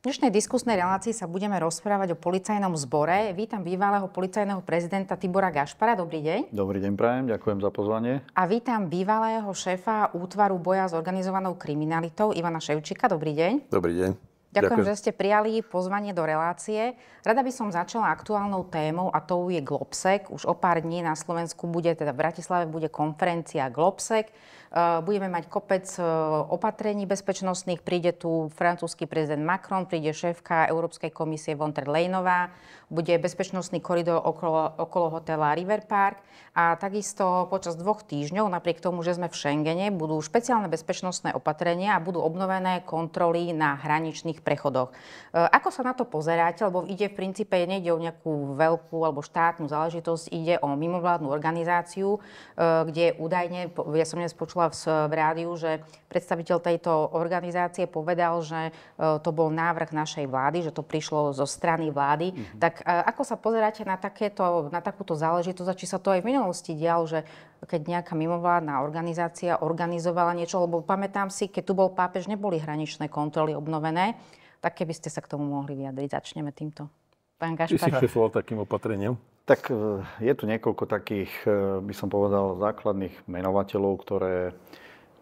V dnešnej diskusnej relácii sa budeme rozprávať o policajnom zbore. Vítam bývalého policajného prezidenta Tibora Gašpara. Dobrý deň. Dobrý deň, prajem. Ďakujem za pozvanie. A vítam bývalého šéfa útvaru boja s organizovanou kriminalitou Ivana Ševčíka. Dobrý deň. Dobrý deň. Ďakujem, Ďakujem, že ste prijali pozvanie do relácie. Rada by som začala aktuálnou témou a tou je Globsec. Už o pár dní na Slovensku bude, teda v Bratislave bude konferencia Globsec. Eh, budeme mať kopec eh, opatrení bezpečnostných. Príde tu francúzsky prezident Macron, príde šéfka Európskej komisie von der Leynová, bude bezpečnostný koridor okolo, okolo hotela River Park a takisto počas dvoch týždňov, napriek tomu, že sme v Schengene, budú špeciálne bezpečnostné opatrenia a budú obnovené kontroly na hraničných prechodoch. Eh, ako sa na to pozeráte? Lebo ide v princípe, nejde o nejakú veľkú alebo štátnu záležitosť, ide o mimovládnu organizáciu, kde údajne, ja som dnes počula, počula eh, v rádiu, že predstaviteľ tejto organizácie povedal, že eh, to bol návrh našej vlády, že to prišlo zo strany vlády. Mm-hmm. Tak eh, ako sa pozeráte na, takéto, na takúto záležitosť a či sa to aj v minulosti dialo, že keď nejaká mimovládna organizácia organizovala niečo, lebo pamätám si, keď tu bol pápež, neboli hraničné kontroly obnovené, tak keby ste sa k tomu mohli vyjadriť, začneme týmto. Pán Gašpar. Ty si šefoval takým opatrením. Tak e, je tu niekoľko takých, e, by som povedal, základných menovateľov, ktoré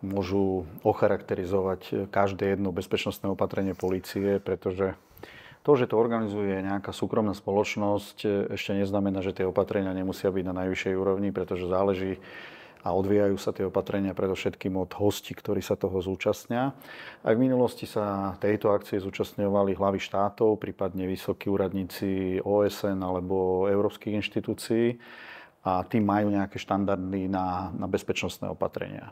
môžu ocharakterizovať e, každé jedno bezpečnostné opatrenie policie, pretože to, že to organizuje nejaká súkromná spoločnosť, ešte neznamená, že tie opatrenia nemusia byť na najvyššej úrovni, pretože záleží a odvíjajú sa tie opatrenia predovšetkým od hostí, ktorí sa toho zúčastnia. Aj v minulosti sa tejto akcie zúčastňovali hlavy štátov, prípadne vysokí úradníci OSN alebo európskych inštitúcií a tí majú nejaké štandardy na, na bezpečnostné opatrenia.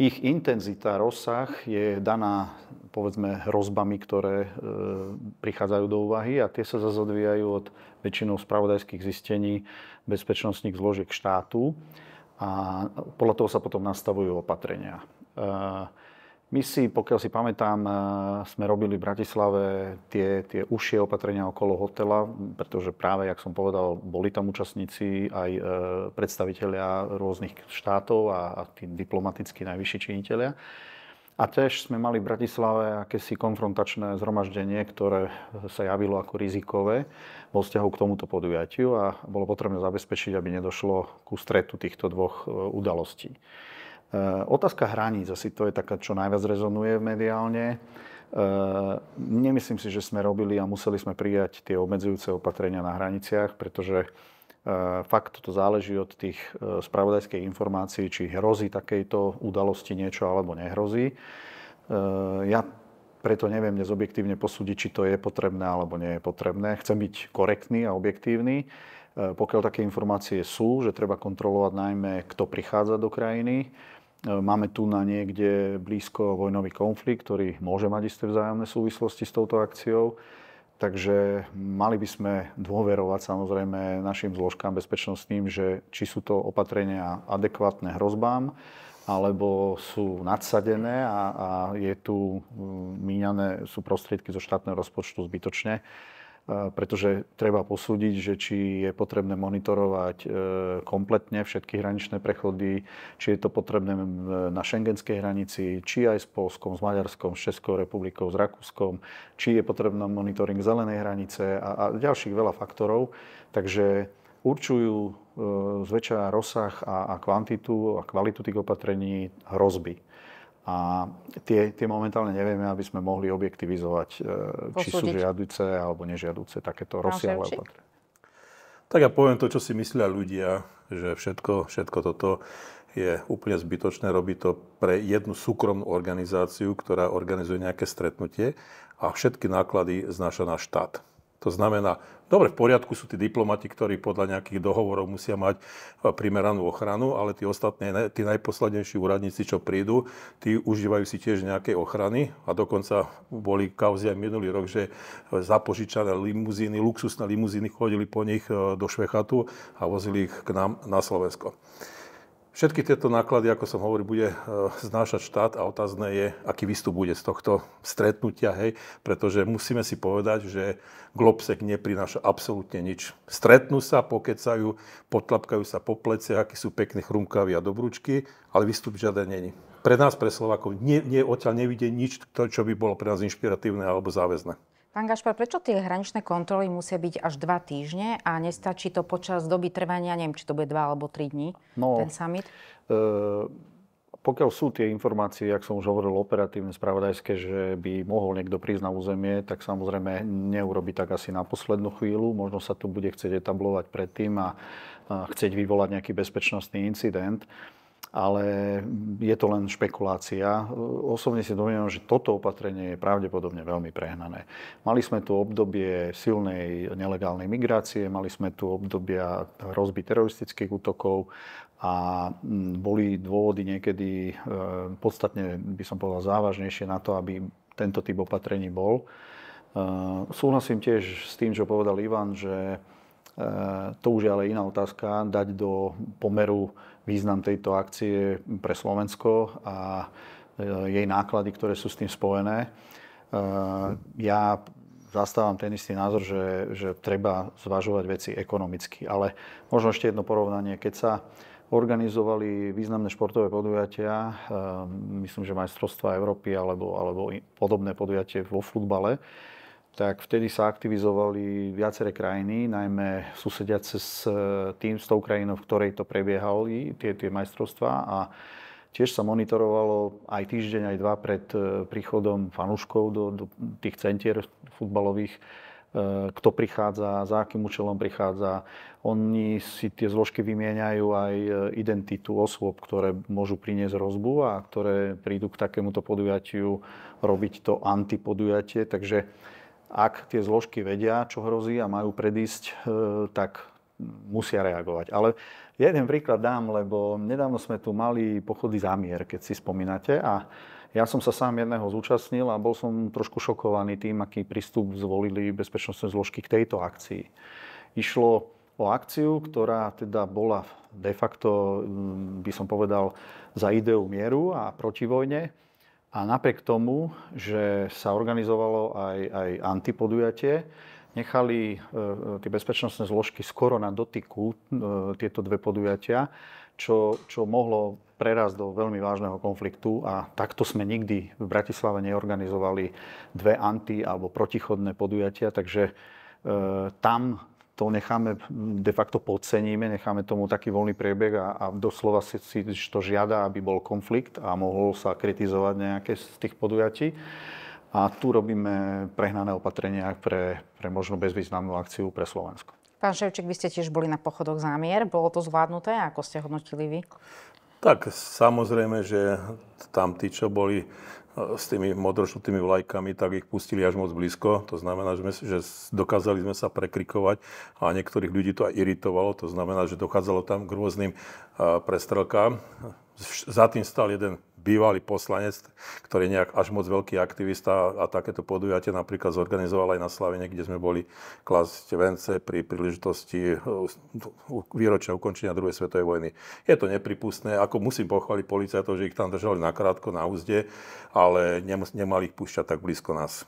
Ich intenzita, rozsah je daná, povedzme, hrozbami, ktoré e, prichádzajú do úvahy a tie sa zase odvíjajú od väčšinou spravodajských zistení bezpečnostných zložiek štátu a podľa toho sa potom nastavujú opatrenia. E, my si, pokiaľ si pamätám, e, sme robili v Bratislave tie, tie užšie opatrenia okolo hotela, pretože práve, jak som povedal, boli tam účastníci aj e, predstavitelia rôznych štátov a, a tí diplomaticky najvyšší činiteľia. A tiež sme mali v Bratislave akési konfrontačné zhromaždenie, ktoré sa javilo ako rizikové vo vzťahu k tomuto podujatiu a bolo potrebné zabezpečiť, aby nedošlo ku stretu týchto dvoch e, udalostí. E, otázka hraníc, asi to je taká, čo najviac rezonuje mediálne. E, nemyslím si, že sme robili a museli sme prijať tie obmedzujúce opatrenia na hraniciach, pretože Eh, fakt to záleží od tých eh, spravodajských informácií, či hrozí takejto udalosti niečo alebo nehrozí. Eh, ja preto neviem dnes objektívne posúdiť, či to je potrebné alebo nie je potrebné. Chcem byť korektný a objektívny. Pokiaľ také informácie sú, že treba kontrolovať najmä, kto prichádza do krajiny, Máme tu na niekde blízko vojnový konflikt, ktorý môže mať isté vzájomné súvislosti s touto akciou. Takže mali by sme dôverovať samozrejme našim zložkám bezpečnostným, že či sú to opatrenia adekvátne hrozbám, alebo sú nadsadené a, a je tu mm, míňané, sú prostriedky zo štátneho rozpočtu zbytočne pretože treba posúdiť, že či je potrebné monitorovať e, kompletne všetky hraničné prechody, či je to potrebné na šengenskej hranici, či aj s Polskom, s Maďarskom, s Českou republikou, s Rakúskom, či je potrebný monitoring zelenej hranice a, a ďalších veľa faktorov. Takže určujú e, zväčša rozsah a, a kvantitu a kvalitu tých opatrení hrozby. A tie, tie momentálne nevieme, aby sme mohli objektivizovať, Posúdiť. E, či sú žiaduce alebo nežiaduce takéto rozsiahle opatrenia. Tak ja poviem to, čo si myslia ľudia, že všetko, všetko toto je úplne zbytočné robiť to pre jednu súkromnú organizáciu, ktorá organizuje nejaké stretnutie a všetky náklady znáša na štát. To znamená, dobre, v poriadku sú tí diplomati, ktorí podľa nejakých dohovorov musia mať e, primeranú ochranu, ale tí ostatní, tí najposlednejší úradníci, čo prídu, tí užívajú si tiež nejaké ochrany a dokonca boli kauzy aj minulý rok, že zapožičané limuzíny, luxusné limuzíny chodili po nich e, do Švechatu a vozili ich k nám na Slovensko. Všetky tieto náklady, ako som hovoril, bude e, znášať štát a otázne je, aký výstup bude z tohto stretnutia, hej, pretože musíme si povedať, že Globsek neprináša absolútne nič. Stretnú sa, pokecajú, potlapkajú sa po plece, akí sú pekní chrumkaví a dobrúčky, ale výstup žiaden není. Pre nás, pre Slovákov, nie, nie, odtiaľ nevidie nič, to, čo by bolo pre nás inšpiratívne alebo záväzné. Pán Gašpar, prečo tie hraničné kontroly musia byť až dva týždne a nestačí to počas doby trvania, neviem, či to bude dva alebo tri dní, no, ten summit? E, pokiaľ sú tie informácie, jak som už hovoril, operatívne spravodajské, že by mohol niekto prísť na územie, tak samozrejme neurobi tak asi na poslednú chvíľu. Možno sa tu bude chcieť etablovať predtým a, a chcieť vyvolať nejaký bezpečnostný incident ale je to len špekulácia. Osobne si domnievam, že toto opatrenie je pravdepodobne veľmi prehnané. Mali sme tu obdobie silnej nelegálnej migrácie, mali sme tu obdobia hrozby teroristických útokov a mm, boli dôvody niekedy e, podstatne, by som povedal, závažnejšie na to, aby tento typ opatrení bol. E, súhlasím tiež s tým, čo povedal Ivan, že e, to už je ale iná otázka, dať do pomeru význam tejto akcie pre Slovensko a e, jej náklady, ktoré sú s tým spojené. E, ja zastávam ten istý názor, že, že treba zvažovať veci ekonomicky. Ale možno ešte jedno porovnanie. Keď sa organizovali významné športové podujatia, e, myslím, že majstrovstva Európy alebo, alebo podobné podujatie vo futbale, tak vtedy sa aktivizovali viaceré krajiny, najmä susediace s e, tým, s tou krajinou, v ktorej to prebiehali, tie, tie majstrovstvá. A tiež sa monitorovalo aj týždeň, aj dva pred e, príchodom fanúškov do, do tých centier futbalových, e, kto prichádza, za akým účelom prichádza. Oni si tie zložky vymieňajú aj identitu osôb, ktoré môžu priniesť rozbu a ktoré prídu k takémuto podujatiu robiť to antipodujatie. Takže ak tie zložky vedia, čo hrozí a majú predísť, e, tak musia reagovať. Ale jeden príklad dám, lebo nedávno sme tu mali pochody zamier, keď si spomínate. A ja som sa sám jedného zúčastnil a bol som trošku šokovaný tým, aký prístup zvolili bezpečnostné zložky k tejto akcii. Išlo o akciu, ktorá teda bola de facto, by som povedal, za ideu mieru a proti vojne a napriek tomu, že sa organizovalo aj, aj antipodujatie, nechali e, e, tie bezpečnostné zložky skoro na dotyku e, tieto dve podujatia, čo, čo mohlo prerazť do veľmi vážneho konfliktu a takto sme nikdy v Bratislave neorganizovali dve anti- alebo protichodné podujatia, takže e, tam to necháme, de facto podceníme, necháme tomu taký voľný priebeh a, a doslova si, si to žiada, aby bol konflikt a mohol sa kritizovať nejaké z tých podujatí. A tu robíme prehnané opatrenia pre, pre možno bezvýznamnú akciu pre Slovensko. Pán Ševčík, vy ste tiež boli na pochodoch zámier. Bolo to zvládnuté? Ako ste hodnotili vy? Tak samozrejme, že tam tí, čo boli e, s tými modrošutými vlajkami, tak ich pustili až moc blízko. To znamená, že, sme, že dokázali sme sa prekrikovať a niektorých ľudí to aj iritovalo. To znamená, že dochádzalo tam k rôznym e, prestrelkám. Za tým stal jeden bývalý poslanec, ktorý je nejak až moc veľký aktivista a takéto podujatie napríklad zorganizoval aj na Slavine, kde sme boli klasť vence pri príležitosti eh, výročia ukončenia druhej svetovej vojny. Je to nepripustné, ako musím pochváliť policajtov, že ich tam držali nakrátko na úzde, ale nemali ich púšťať tak blízko nás.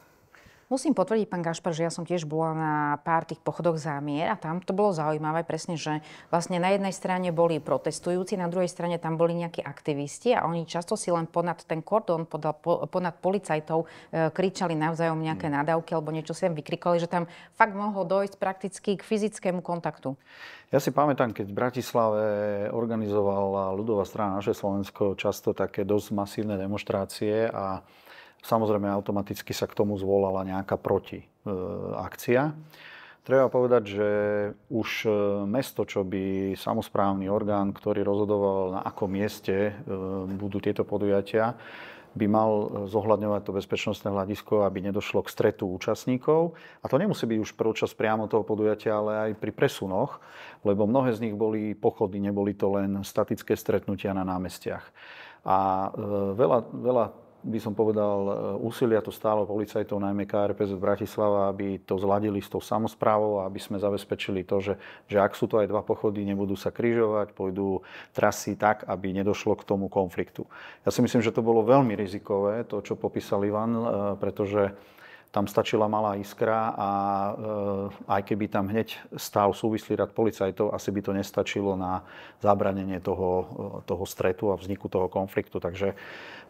Musím potvrdiť, pán Gašpar, že ja som tiež bola na pár tých pochodoch za mier a tam to bolo zaujímavé presne, že vlastne na jednej strane boli protestujúci, na druhej strane tam boli nejakí aktivisti a oni často si len ponad ten kordón, podal, po, ponad policajtov e, kričali navzájom nejaké mm. nadávky alebo niečo si tam vykrikali, že tam fakt mohlo dojsť prakticky k fyzickému kontaktu. Ja si pamätám, keď v Bratislave organizovala ľudová strana naše Slovensko často také dosť masívne demonstrácie a Samozrejme, automaticky sa k tomu zvolala nejaká proti e, akcia. Treba povedať, že už e, mesto, čo by samozprávny orgán, ktorý rozhodoval, na akom mieste e, budú tieto podujatia, by mal zohľadňovať to bezpečnostné hľadisko, aby nedošlo k stretu účastníkov. A to nemusí byť už počas priamo toho podujatia, ale aj pri presunoch, lebo mnohé z nich boli pochody, neboli to len statické stretnutia na námestiach. A veľa, veľa by som povedal, e, úsilia to stálo policajtov, najmä KRPZ Bratislava, aby to zladili s tou samozprávou a aby sme zabezpečili to, že, že ak sú to aj dva pochody, nebudú sa križovať, pôjdu trasy tak, aby nedošlo k tomu konfliktu. Ja si myslím, že to bolo veľmi rizikové, to, čo popísal Ivan, e, pretože tam stačila malá iskra a e, aj keby tam hneď stál súvislý rad policajtov, asi by to nestačilo na zabranenie toho, toho stretu a vzniku toho konfliktu. Takže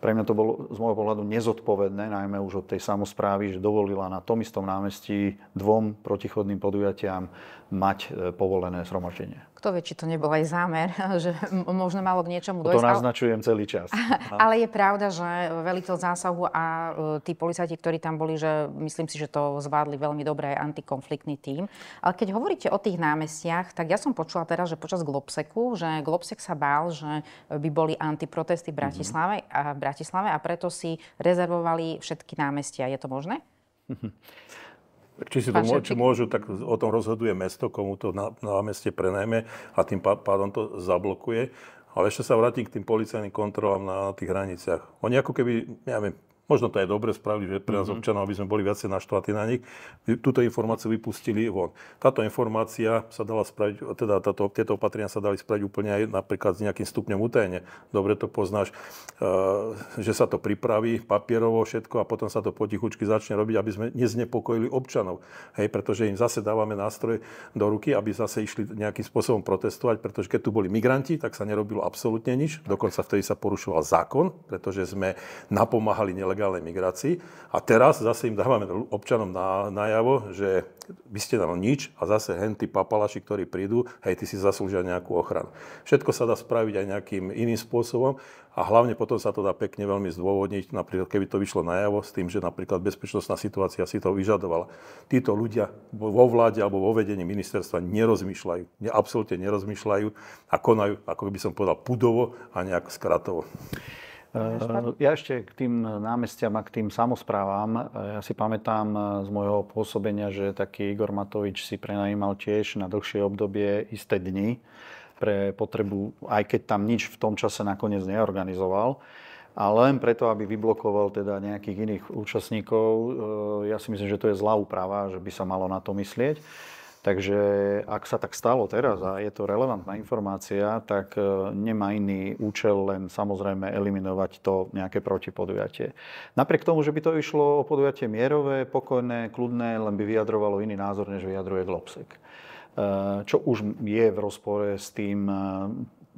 pre mňa to bolo z môjho pohľadu nezodpovedné, najmä už od tej samozprávy, že dovolila na tom istom námestí dvom protichodným podujatiam mať e, povolené zhromaždenie. Kto vie, či to nebol aj zámer, že možno malo k niečomu dojsť. To naznačujem celý čas. Ale je pravda, že veliteľ zásahu a e, tí policajti, ktorí tam boli, že myslím si, že to zvládli veľmi dobre aj antikonfliktný tím. Ale keď hovoríte o tých námestiach, tak ja som počula teraz, že počas Globseku, že Globsek sa bál, že by boli antiprotesty v mhm. Bratislave mm-hmm. a Bratislave a preto si rezervovali všetky námestia. Je to možné? Či si to môžu, či môžu, tak o tom rozhoduje mesto, komu to na, námestie prenajme a tým pádom to zablokuje. Ale ešte sa vrátim k tým policajným kontrolám na tých hraniciach. Oni ako keby, neviem, Možno to je dobre spravili, že pre nás mm-hmm. občanov, aby sme boli viacej naštvatí na nich. Túto informáciu vypustili von. Táto informácia sa dala spraviť, teda táto, tieto opatrenia sa dali spraviť úplne aj napríklad s nejakým stupňom utajenia. Dobre to poznáš, eh, že sa to pripraví papierovo všetko a potom sa to potichučky začne robiť, aby sme neznepokojili občanov. Hej, pretože im zase dávame nástroje do ruky, aby zase išli nejakým spôsobom protestovať, pretože keď tu boli migranti, tak sa nerobilo absolútne nič. Dokonca vtedy sa porušoval zákon, pretože sme napomáhali nelegálne nelegálnej migrácii. A teraz zase im dávame občanom na, najavo, že by ste nám nič a zase henty papalaši, ktorí prídu, hej, ty si zaslúžia nejakú ochranu. Všetko sa dá spraviť aj nejakým iným spôsobom a hlavne potom sa to dá pekne veľmi zdôvodniť, napríklad keby to vyšlo najavo s tým, že napríklad bezpečnostná situácia si to vyžadovala. Títo ľudia vo vláde alebo vo vedení ministerstva nerozmýšľajú, ne, absolútne nerozmýšľajú a konajú, ako by som povedal, pudovo a nejak skratovo. Eh, ja ešte k tým námestiam a k tým samozprávam. Eh, ja si pamätám eh, z môjho pôsobenia, že taký Igor Matovič si prenajímal tiež na dlhšie obdobie isté dni pre potrebu, aj keď tam nič v tom čase nakoniec neorganizoval Ale len preto, aby vyblokoval teda nejakých iných účastníkov. Ja si myslím, že to je zlá úprava, že by sa malo na to myslieť. Takže ak sa tak stalo teraz a je to relevantná informácia, tak e, nemá iný účel len samozrejme eliminovať to nejaké protipodujatie. Napriek tomu, že by to išlo o podujatie mierové, pokojné, kľudné, len by vyjadrovalo iný názor, než vyjadruje Globsek. E, čo už je v rozpore s tým e,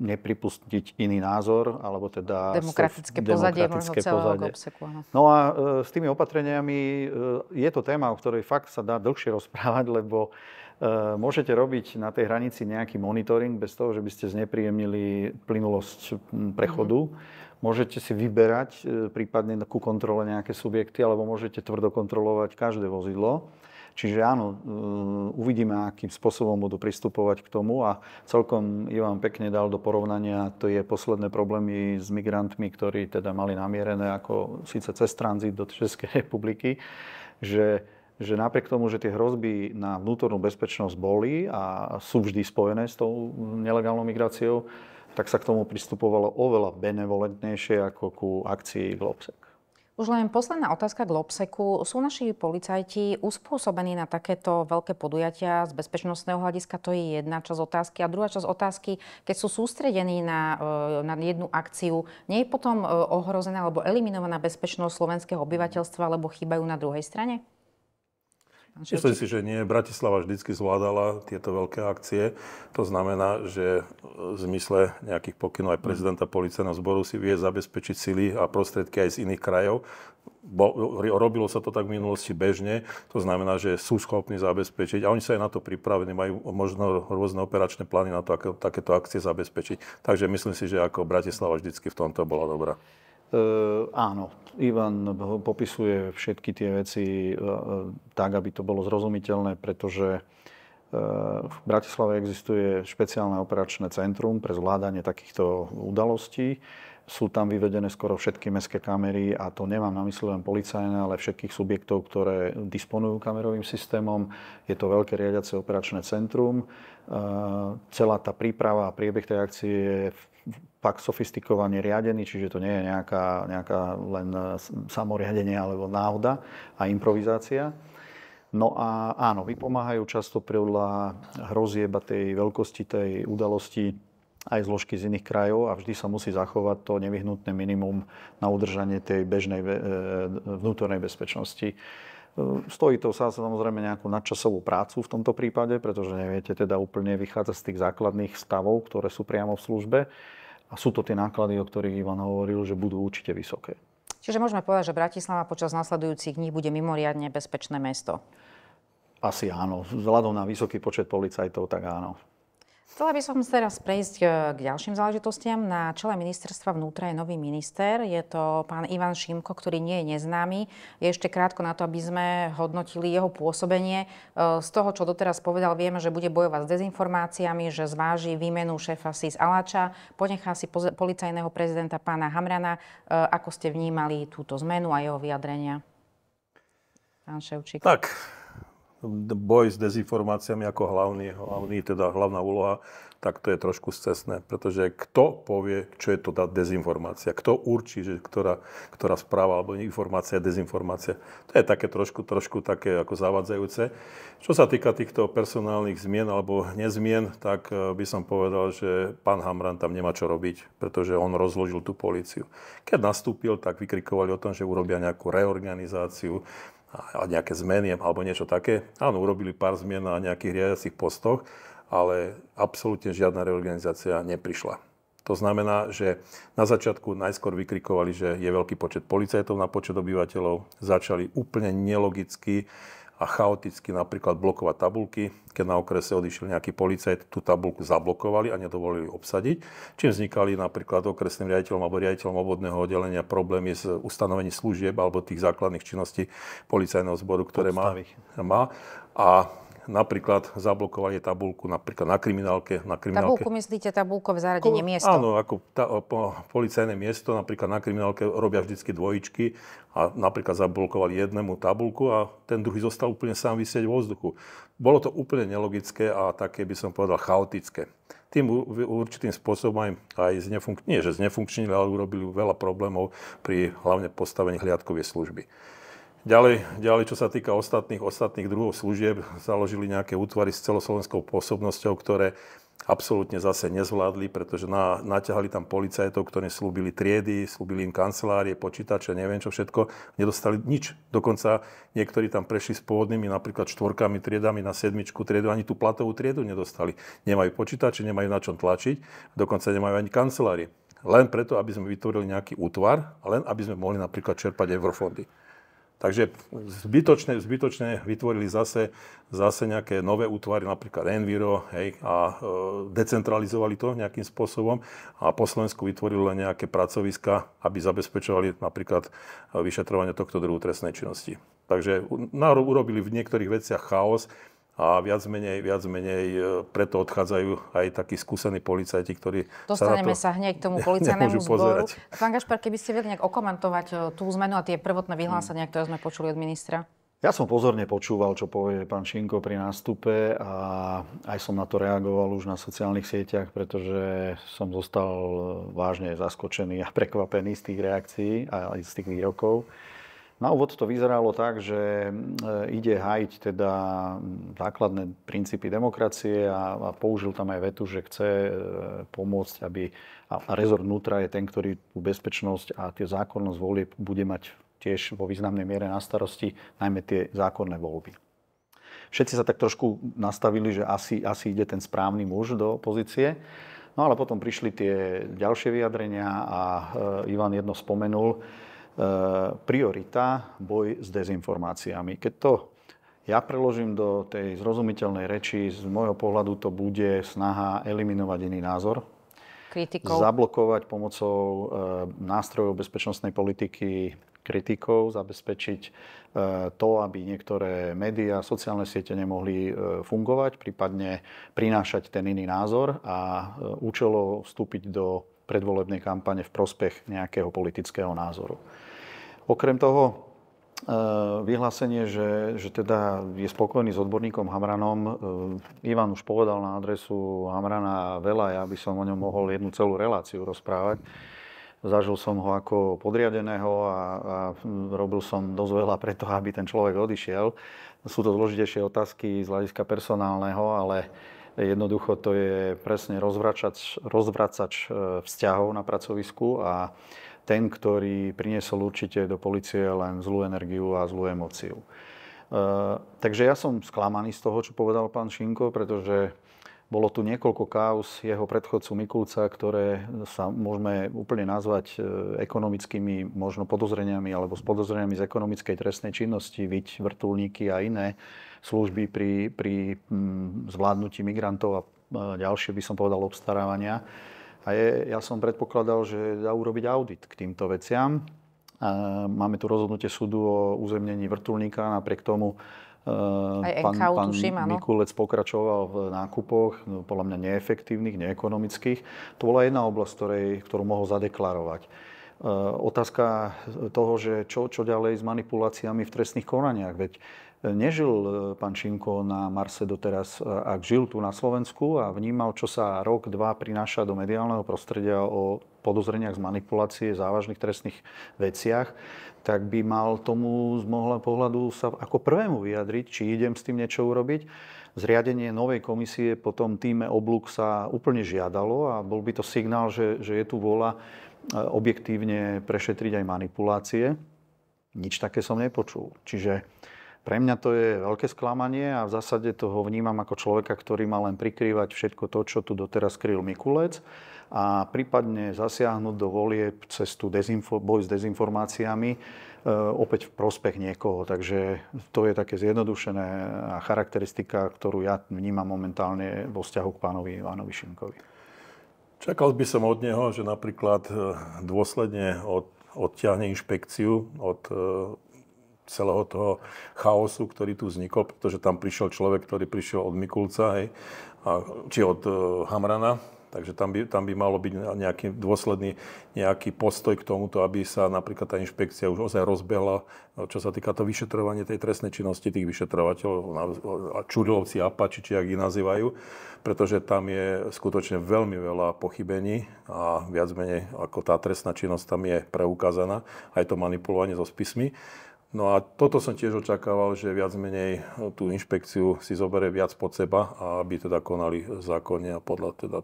nepripustiť iný názor, alebo teda... Demokratické pozadie, demokratické možno celého obseku, No a e, s tými opatreniami e, je to téma, o ktorej fakt sa dá dlhšie rozprávať, lebo E, môžete robiť na tej hranici nejaký monitoring bez toho, že by ste znepríjemnili plynulosť prechodu. Mhm. Môžete si vyberať e, prípadne ku kontrole nejaké subjekty, alebo môžete tvrdo kontrolovať každé vozidlo. Čiže áno, e, uvidíme, akým spôsobom budú pristupovať k tomu a celkom Ivan pekne dal do porovnania, to je posledné problémy s migrantmi, ktorí teda mali namierené ako síce cez tranzit do Českej republiky, že že napriek tomu, že tie hrozby na vnútornú bezpečnosť boli a sú vždy spojené s tou nelegálnou migráciou, tak sa k tomu pristupovalo oveľa benevolentnejšie ako ku akcii Globsec. Už len posledná otázka k Globseku. Sú naši policajti uspôsobení na takéto veľké podujatia z bezpečnostného hľadiska? To je jedna časť otázky. A druhá časť otázky, keď sú sústredení na, e, na jednu akciu, nie je potom e, ohrozená alebo eliminovaná bezpečnosť slovenského obyvateľstva, alebo chýbajú na druhej strane? Myslím si, že nie. Bratislava vždycky zvládala tieto veľké akcie. To znamená, že e, v zmysle nejakých pokynov aj mm. prezidenta policajného zboru si vie zabezpečiť sily a prostriedky aj z iných krajov. Bo, robilo sa to tak v minulosti bežne, to znamená, že sú schopní zabezpečiť a oni sa aj na to pripravení, majú možno rôzne operačné plány na to, ako takéto akcie zabezpečiť. Takže myslím si, že ako Bratislava vždycky v tomto bola dobrá. E, áno, Ivan popisuje všetky tie veci e, e, tak, aby to bolo zrozumiteľné, pretože v Bratislave existuje špeciálne operačné centrum pre zvládanie takýchto udalostí. Sú tam vyvedené skoro všetky mestské kamery a to nemám na mysli len policajné, ale všetkých subjektov, ktoré disponujú kamerovým systémom. Je to veľké riadiace operačné centrum. Celá tá príprava a priebeh tej akcie je pak sofistikovane riadený, čiže to nie je nejaká, nejaká len eh, samoriadenie alebo náhoda a improvizácia. No a áno, vypomáhajú často podľa hrozieba tej veľkosti tej udalosti aj zložky z iných krajov a vždy sa musí zachovať to nevyhnutné minimum na udržanie tej bežnej eh, vnútornej bezpečnosti. E, stojí to sa samozrejme nejakú nadčasovú prácu v tomto prípade, pretože neviete teda úplne vychádzať z tých základných stavov, ktoré sú priamo v službe. A sú to tie náklady, o ktorých Ivan hovoril, že budú určite vysoké. Čiže môžeme povedať, že Bratislava počas nasledujúcich dní bude mimoriadne bezpečné mesto. Asi áno. Vzhľadom na vysoký počet policajtov, tak áno. Chcela by som teraz prejsť e, k ďalším záležitostiam. Na čele ministerstva vnútra je nový minister. Je to pán Ivan Šimko, ktorý nie je neznámy. Je ešte krátko na to, aby sme hodnotili jeho pôsobenie. E, z toho, čo doteraz povedal, vieme, že bude bojovať s dezinformáciami, že zváži výmenu šéfa SIS Alača, ponechá si policajného prezidenta pána Hamrana. E, ako ste vnímali túto zmenu a jeho vyjadrenia? Pán Ševčík. Tak, boj s dezinformáciami ako hlavný, hlavný, teda hlavná úloha, tak to je trošku scesné, pretože kto povie, čo je to tá dezinformácia? Kto určí, že ktorá, ktorá správa alebo informácia je dezinformácia? To je také trošku, trošku také ako zavadzajúce. Čo sa týka týchto personálnych zmien alebo nezmien, tak e, by som povedal, že pán Hamran tam nemá čo robiť, pretože on rozložil tú políciu. Keď nastúpil, tak vykrikovali o tom, že urobia nejakú reorganizáciu, a nejaké zmeny alebo niečo také. Áno, urobili pár zmien na nejakých riadiacich postoch, ale absolútne žiadna reorganizácia neprišla. To znamená, že na začiatku najskôr vykrikovali, že je veľký počet policajtov na počet obyvateľov, začali úplne nelogicky a chaoticky napríklad blokovať tabulky. Keď na okrese odišiel nejaký policajt, tú tabulku zablokovali a nedovolili obsadiť. Čím vznikali napríklad okresným riaditeľom alebo riaditeľom obvodného oddelenia problémy s ustanovením služieb alebo tých základných činností policajného zboru, ktoré má. má. A napríklad zablokovanie tabulku napríklad na kriminálke. Na kriminálke. Tabulku myslíte tabulkové zaradenie Ko, miesto? Áno, ako tá, po, policajné miesto napríklad na kriminálke robia vždycky dvojičky a napríklad zablokovali jednému tabulku a ten druhý zostal úplne sám vysieť vo vzduchu. Bolo to úplne nelogické a také by som povedal chaotické. Tým určitým spôsobom aj, aj nie že znefunkčnili, ale urobili veľa problémov pri hlavne postavení hliadkovej služby. Ďalej, ďalej, čo sa týka ostatných, ostatných druhov služieb, založili nejaké útvary s celoslovenskou pôsobnosťou, ktoré absolútne zase nezvládli, pretože na, naťahali tam policajtov, ktorí slúbili triedy, slúbili im kancelárie, počítače, neviem čo všetko, nedostali nič. Dokonca niektorí tam prešli s pôvodnými napríklad štvorkami, triedami na sedmičku triedu, ani tú platovú triedu nedostali. Nemajú počítače, nemajú na čom tlačiť, dokonca nemajú ani kancelárie. Len preto, aby sme vytvorili nejaký útvar, len aby sme mohli napríklad čerpať eurofondy. Takže zbytočne, zbytočne vytvorili zase, zase nejaké nové útvary, napríklad Enviro, hej, a e, decentralizovali to nejakým spôsobom a po Slovensku vytvorili len nejaké pracoviska, aby zabezpečovali napríklad vyšetrovanie tohto druhu trestnej činnosti. Takže na, urobili v niektorých veciach chaos, a viac menej, viac menej e, preto odchádzajú aj takí skúsení policajti, ktorí Dostaneme sa, to sa hneď k tomu policajnému zboru. Pozerať. Pán Gašpar, keby ste vedeli nejak okomentovať e, tú zmenu a tie prvotné vyhlásenia, hmm. ktoré sme počuli od ministra? Ja som pozorne počúval, čo povie pán Šinko pri nástupe a aj som na to reagoval už na sociálnych sieťach, pretože som zostal e, vážne zaskočený a prekvapený z tých reakcií a aj z tých výrokov. Na úvod to vyzeralo tak, že e, ide hájiť teda základné princípy demokracie a, a použil tam aj vetu, že chce e, pomôcť, aby a, a rezort vnútra je ten, ktorý tú bezpečnosť a tie zákonnosť volie bude mať tiež vo významnej miere na starosti, najmä tie zákonné voľby. Všetci sa tak trošku nastavili, že asi, asi ide ten správny muž do pozície. No ale potom prišli tie ďalšie vyjadrenia a e, Ivan jedno spomenul, Eh, priorita boj s dezinformáciami. Keď to ja preložím do tej zrozumiteľnej reči, z môjho pohľadu to bude snaha eliminovať iný názor, kritikov. zablokovať pomocou eh, nástrojov bezpečnostnej politiky kritikov, zabezpečiť eh, to, aby niektoré médiá, sociálne siete nemohli fungovať, prípadne prinášať ten iný názor a účelo vstúpiť do predvolebnej kampane v prospech nejakého politického názoru. Okrem toho, e, vyhlásenie, že, že teda je spokojný s odborníkom Hamranom. E, Ivan už povedal na adresu Hamrana veľa, ja by som o ňom mohol jednu celú reláciu rozprávať. Zažil som ho ako podriadeného a, a robil som dosť veľa preto, aby ten človek odišiel. Sú to zložitejšie otázky z hľadiska personálneho, ale jednoducho to je presne rozvračač, rozvracač e, vzťahov na pracovisku a ten, ktorý priniesol určite do policie len zlú energiu a zlú emóciu. E, takže ja som sklamaný z toho, čo povedal pán Šinko, pretože bolo tu niekoľko kaos jeho predchodcu Mikulca, ktoré sa môžeme úplne nazvať e, ekonomickými možno podozreniami alebo s podozreniami z ekonomickej trestnej činnosti, viť vrtulníky a iné služby pri, pri mm, zvládnutí migrantov a e, ďalšie by som povedal obstarávania. A je, ja som predpokladal, že dá urobiť audit k týmto veciam. A máme tu rozhodnutie súdu o uzemnení vrtulníka, napriek tomu e, aj pán, NKU, pán tuším, Mikulec pokračoval v nákupoch, no, podľa mňa neefektívnych, neekonomických. To bola jedna oblasť, ktorej, ktorú mohol zadeklarovať. E, otázka toho, že čo, čo ďalej s manipuláciami v trestných konaniach. Veď Nežil e, pán Šimko na Marse doteraz, e, ak žil tu na Slovensku a vnímal, čo sa rok, dva prináša do mediálneho prostredia o podozreniach z manipulácie, závažných trestných veciach, tak by mal tomu z mohla pohľadu sa ako prvému vyjadriť, či idem s tým niečo urobiť. Zriadenie novej komisie po tom týme oblúk sa úplne žiadalo a bol by to signál, že, že je tu vola e, objektívne prešetriť aj manipulácie. Nič také som nepočul. Čiže pre mňa to je veľké sklamanie a v zásade toho vnímam ako človeka, ktorý má len prikrývať všetko to, čo tu doteraz kryl Mikulec a prípadne zasiahnuť do volie cez tú dezinfo- boj s dezinformáciami e, opäť v prospech niekoho. Takže to je také zjednodušené charakteristika, ktorú ja vnímam momentálne vo vzťahu k pánovi Ivanovi Šimkovi. Čakal by som od neho, že napríklad e, dôsledne od, odtiahne inšpekciu od e, celého toho chaosu, ktorý tu vznikol, pretože tam prišiel človek, ktorý prišiel od Mikulca, hej, a, či od e, Hamrana, Takže tam by, tam by malo byť nejaký dôsledný nejaký postoj k tomuto, aby sa napríklad tá inšpekcia už ozaj rozbehla, e, čo sa týka to vyšetrovanie tej trestnej činnosti tých vyšetrovateľov, čudlovci, apači, či ak ich nazývajú, pretože tam je skutočne veľmi veľa pochybení a viac menej ako tá trestná činnosť tam je preukázaná, aj to manipulovanie so spismi. No a toto som tiež očakával, že viac menej eh, tú inšpekciu si zoberie viac pod seba a aby teda konali zákonne a podľa teda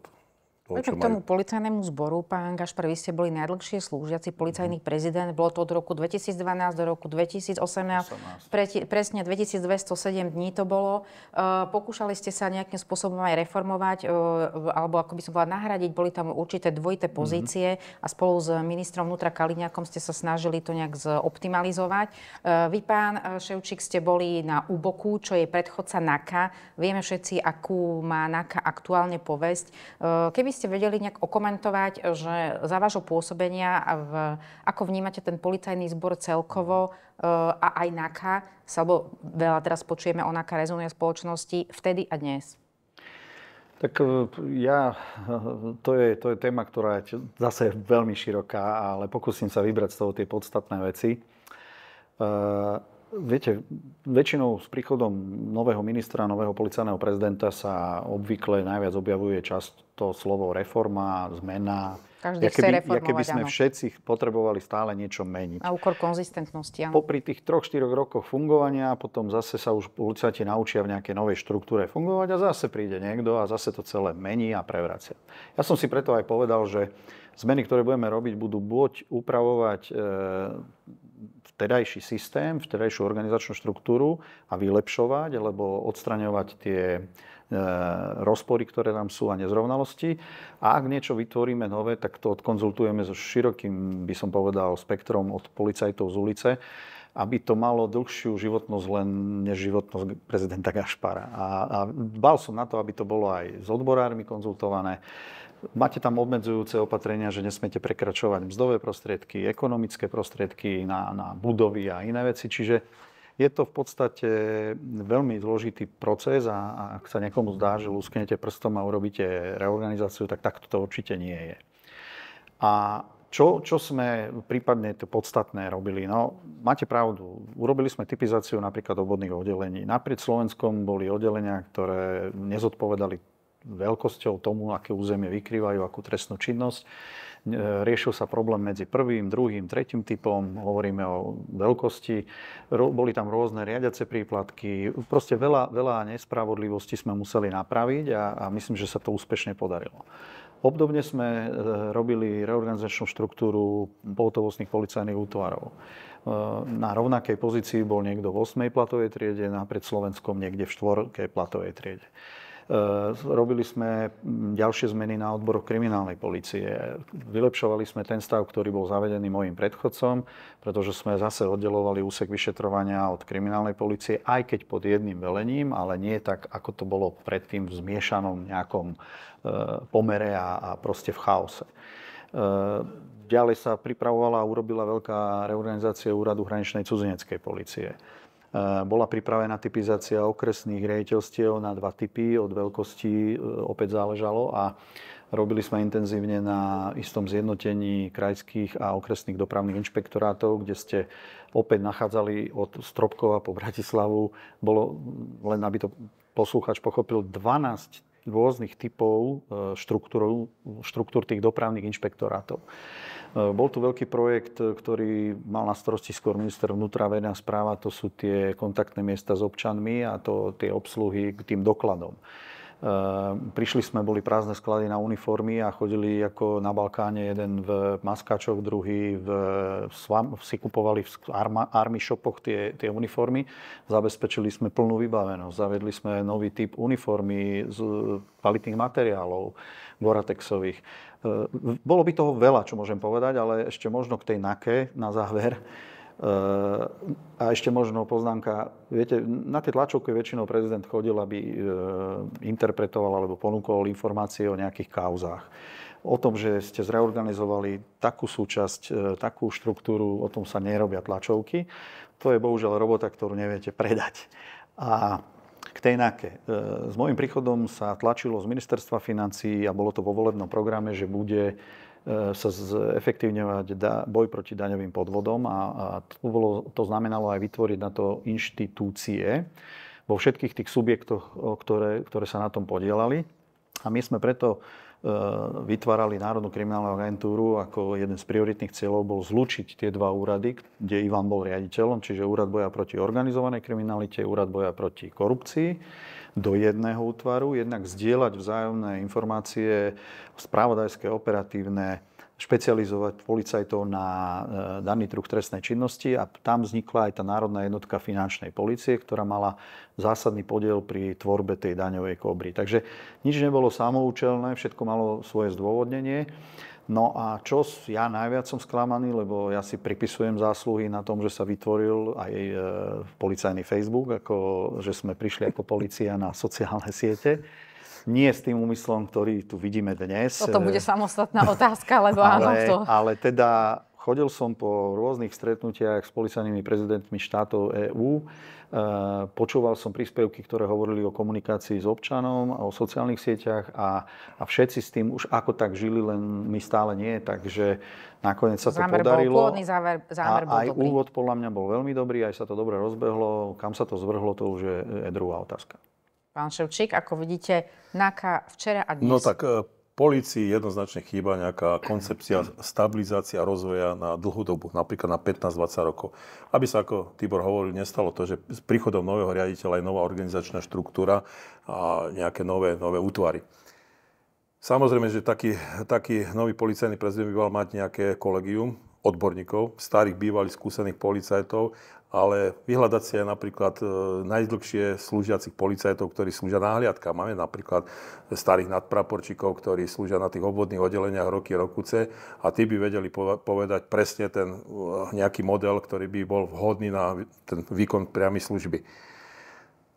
Poďme k tomu majú... policajnému zboru. Pán Gašpar, vy ste boli najdlhšie slúžiaci mhm. policajný mm prezident. Bolo to od roku 2012 do roku 2018. 18. Pre, presne 2207 dní to bolo. E, pokúšali ste sa nejakým spôsobom aj reformovať, e, alebo ako by som bola nahradiť. Boli tam určité dvojité mhm. pozície mm a spolu s ministrom vnútra Kaliňakom ste sa snažili to nejak zoptimalizovať. E, vy, pán Ševčík, ste boli na úboku, čo je predchodca NAKA. Vieme všetci, akú má NAKA aktuálne povesť. E, keby ste ste vedeli nejak okomentovať, že za vášho pôsobenia, v, ako vnímate ten policajný zbor celkovo mhm. eh, a aj NAKA, sa, lebo veľa teraz počujeme o NAKA rezonuje spoločnosti, vtedy a dnes? Tak eh, ja, to je, to je téma, ktorá je zase veľmi široká, ale pokúsim sa vybrať z toho tie podstatné veci. Eh, Viete, väčšinou s príchodom nového ministra, nového policajného prezidenta sa obvykle najviac objavuje často slovo reforma, zmena. Každý chce keby, ja by sme áno. všetci potrebovali stále niečo meniť. A úkor konzistentnosti, áno. Popri tých 3-4 rokoch fungovania, potom zase sa už policajti naučia v nejakej novej štruktúre fungovať a zase príde niekto a zase to celé mení a prevracia. Ja som si preto aj povedal, že zmeny, ktoré budeme robiť, budú buď upravovať e, vtedajší systém, vtedajšiu organizačnú štruktúru a vylepšovať alebo odstraňovať tie e, rozpory, ktoré tam sú a nezrovnalosti. A ak niečo vytvoríme nové, tak to odkonzultujeme so širokým, by som povedal, spektrom od policajtov z ulice, aby to malo dlhšiu životnosť len než životnosť prezidenta Gašpara. A, a bal som na to, aby to bolo aj s odborármi konzultované Máte tam obmedzujúce opatrenia, že nesmete prekračovať mzdové prostriedky, ekonomické prostriedky na, na budovy a iné veci. Čiže je to v podstate veľmi zložitý proces a, a ak sa niekomu zdá, že lusknete prstom a urobíte reorganizáciu, tak takto to určite nie je. A čo, čo sme prípadne to podstatné robili? No, máte pravdu. Urobili sme typizáciu napríklad obvodných oddelení. Napriek Slovenskom boli oddelenia, ktoré nezodpovedali veľkosťou tomu, aké územie vykrývajú, akú trestnú činnosť. E, riešil sa problém medzi prvým, druhým, tretím typom, hovoríme o veľkosti, boli tam rôzne riadiace príplatky, proste veľa, veľa nespravodlivosti sme museli napraviť a, a myslím, že sa to úspešne podarilo. Obdobne sme e, robili reorganizačnú štruktúru pohotovostných policajných útvarov. E, na rovnakej pozícii bol niekto v 8. platovej triede, napred Slovenskom niekde v 4. platovej triede. E, robili sme mm, ďalšie zmeny na odboru kriminálnej policie. Vylepšovali sme ten stav, ktorý bol zavedený mojim predchodcom, pretože sme zase oddelovali úsek vyšetrovania od kriminálnej policie, aj keď pod jedným velením, ale nie tak, ako to bolo predtým v zmiešanom nejakom e, pomere a, a proste v chaose. E, ďalej sa pripravovala a urobila veľká reorganizácia úradu hraničnej cudzineckej policie. Eh, bola pripravená typizácia okresných rejiteľstiev na dva typy, od veľkosti eh, opäť záležalo a Robili sme intenzívne na istom zjednotení krajských a okresných dopravných inšpektorátov, kde ste opäť nachádzali od Stropkova po Bratislavu. Bolo, hm, len aby to poslúchač pochopil, 12 rôznych typov eh, štruktúr, štruktúr tých dopravných inšpektorátov. Eh, bol tu veľký projekt, eh, ktorý mal na starosti skôr minister vnútra verejná správa, to sú tie kontaktné miesta s občanmi a to, tie obsluhy k tým dokladom. Eh, prišli sme, boli prázdne sklady na uniformy a chodili ako na Balkáne, jeden v maskáčoch, druhý v, svam, si kupovali v arma, army shopoch tie, tie uniformy. Zabezpečili sme plnú vybavenosť, zavedli sme nový typ uniformy z kvalitných materiálov, Goratexových. E, bolo by toho veľa, čo môžem povedať, ale ešte možno k tej NAKE na záver. E, a ešte možno poznámka, viete, na tie tlačovke väčšinou prezident chodil, aby e, interpretoval alebo ponúkol informácie o nejakých kauzách. O tom, že ste zreorganizovali takú súčasť, takú štruktúru, o tom sa nerobia tlačovky. To je bohužiaľ robota, ktorú neviete predať. A k tej NAKE. S môjim príchodom sa tlačilo z ministerstva financií a bolo to vo volebnom programe, že bude e, sa zefektívňovať boj proti daňovým podvodom a, to, bolo, to znamenalo aj vytvoriť na to inštitúcie vo všetkých tých subjektoch, ktoré, ktoré sa na tom podielali. A my sme preto E, vytvárali Národnú kriminálnu agentúru, ako jeden z prioritných cieľov bol zlučiť tie dva úrady, kde Ivan bol riaditeľom, čiže Úrad boja proti organizovanej kriminalite, Úrad boja proti korupcii do jedného útvaru, jednak zdieľať vzájomné informácie, spravodajské, operatívne, špecializovať policajtov na e, daný druh trestnej činnosti a tam vznikla aj tá Národná jednotka finančnej policie, ktorá mala zásadný podiel pri tvorbe tej daňovej kobry. Takže nič nebolo samoučelné, všetko malo svoje zdôvodnenie. No a čo ja najviac som sklamaný, lebo ja si pripisujem zásluhy na tom, že sa vytvoril aj e, policajný Facebook, ako že sme prišli ako policia na sociálne siete nie s tým úmyslom, ktorý tu vidíme dnes. Toto bude e, samostatná otázka, lebo ale, áno. To... Ale teda chodil som po rôznych stretnutiach s policajnými prezidentmi štátov EÚ. E, počúval som príspevky, ktoré hovorili o komunikácii s občanom, o sociálnych sieťach a, a všetci s tým už ako tak žili, len my stále nie. Takže nakoniec sa to podarilo. Bol plodný, záver, záver a bol aj dobrý. úvod podľa mňa bol veľmi dobrý, aj sa to dobre rozbehlo. Kam sa to zvrhlo, to už je druhá otázka pán Ševčík, ako vidíte, NAKA včera a dnes. No tak e, Polícii jednoznačne chýba nejaká koncepcia stabilizácia rozvoja na dlhú dobu, napríklad na 15-20 rokov. Aby sa, ako Tibor hovoril, nestalo to, že s príchodom nového riaditeľa je nová organizačná štruktúra a nejaké nové, nové útvary. Samozrejme, že taký, taký nový policajný prezident by mal mať nejaké kolegium odborníkov, starých bývalých skúsených policajtov ale vyhľadať si aj napríklad e, najdlhšie slúžiacich policajtov, ktorí slúžia na hliadka. Máme napríklad starých nadpraporčíkov, ktorí slúžia na tých obvodných oddeleniach roky, rokuce a tí by vedeli povedať presne ten e, nejaký model, ktorý by bol vhodný na ten výkon priamy služby.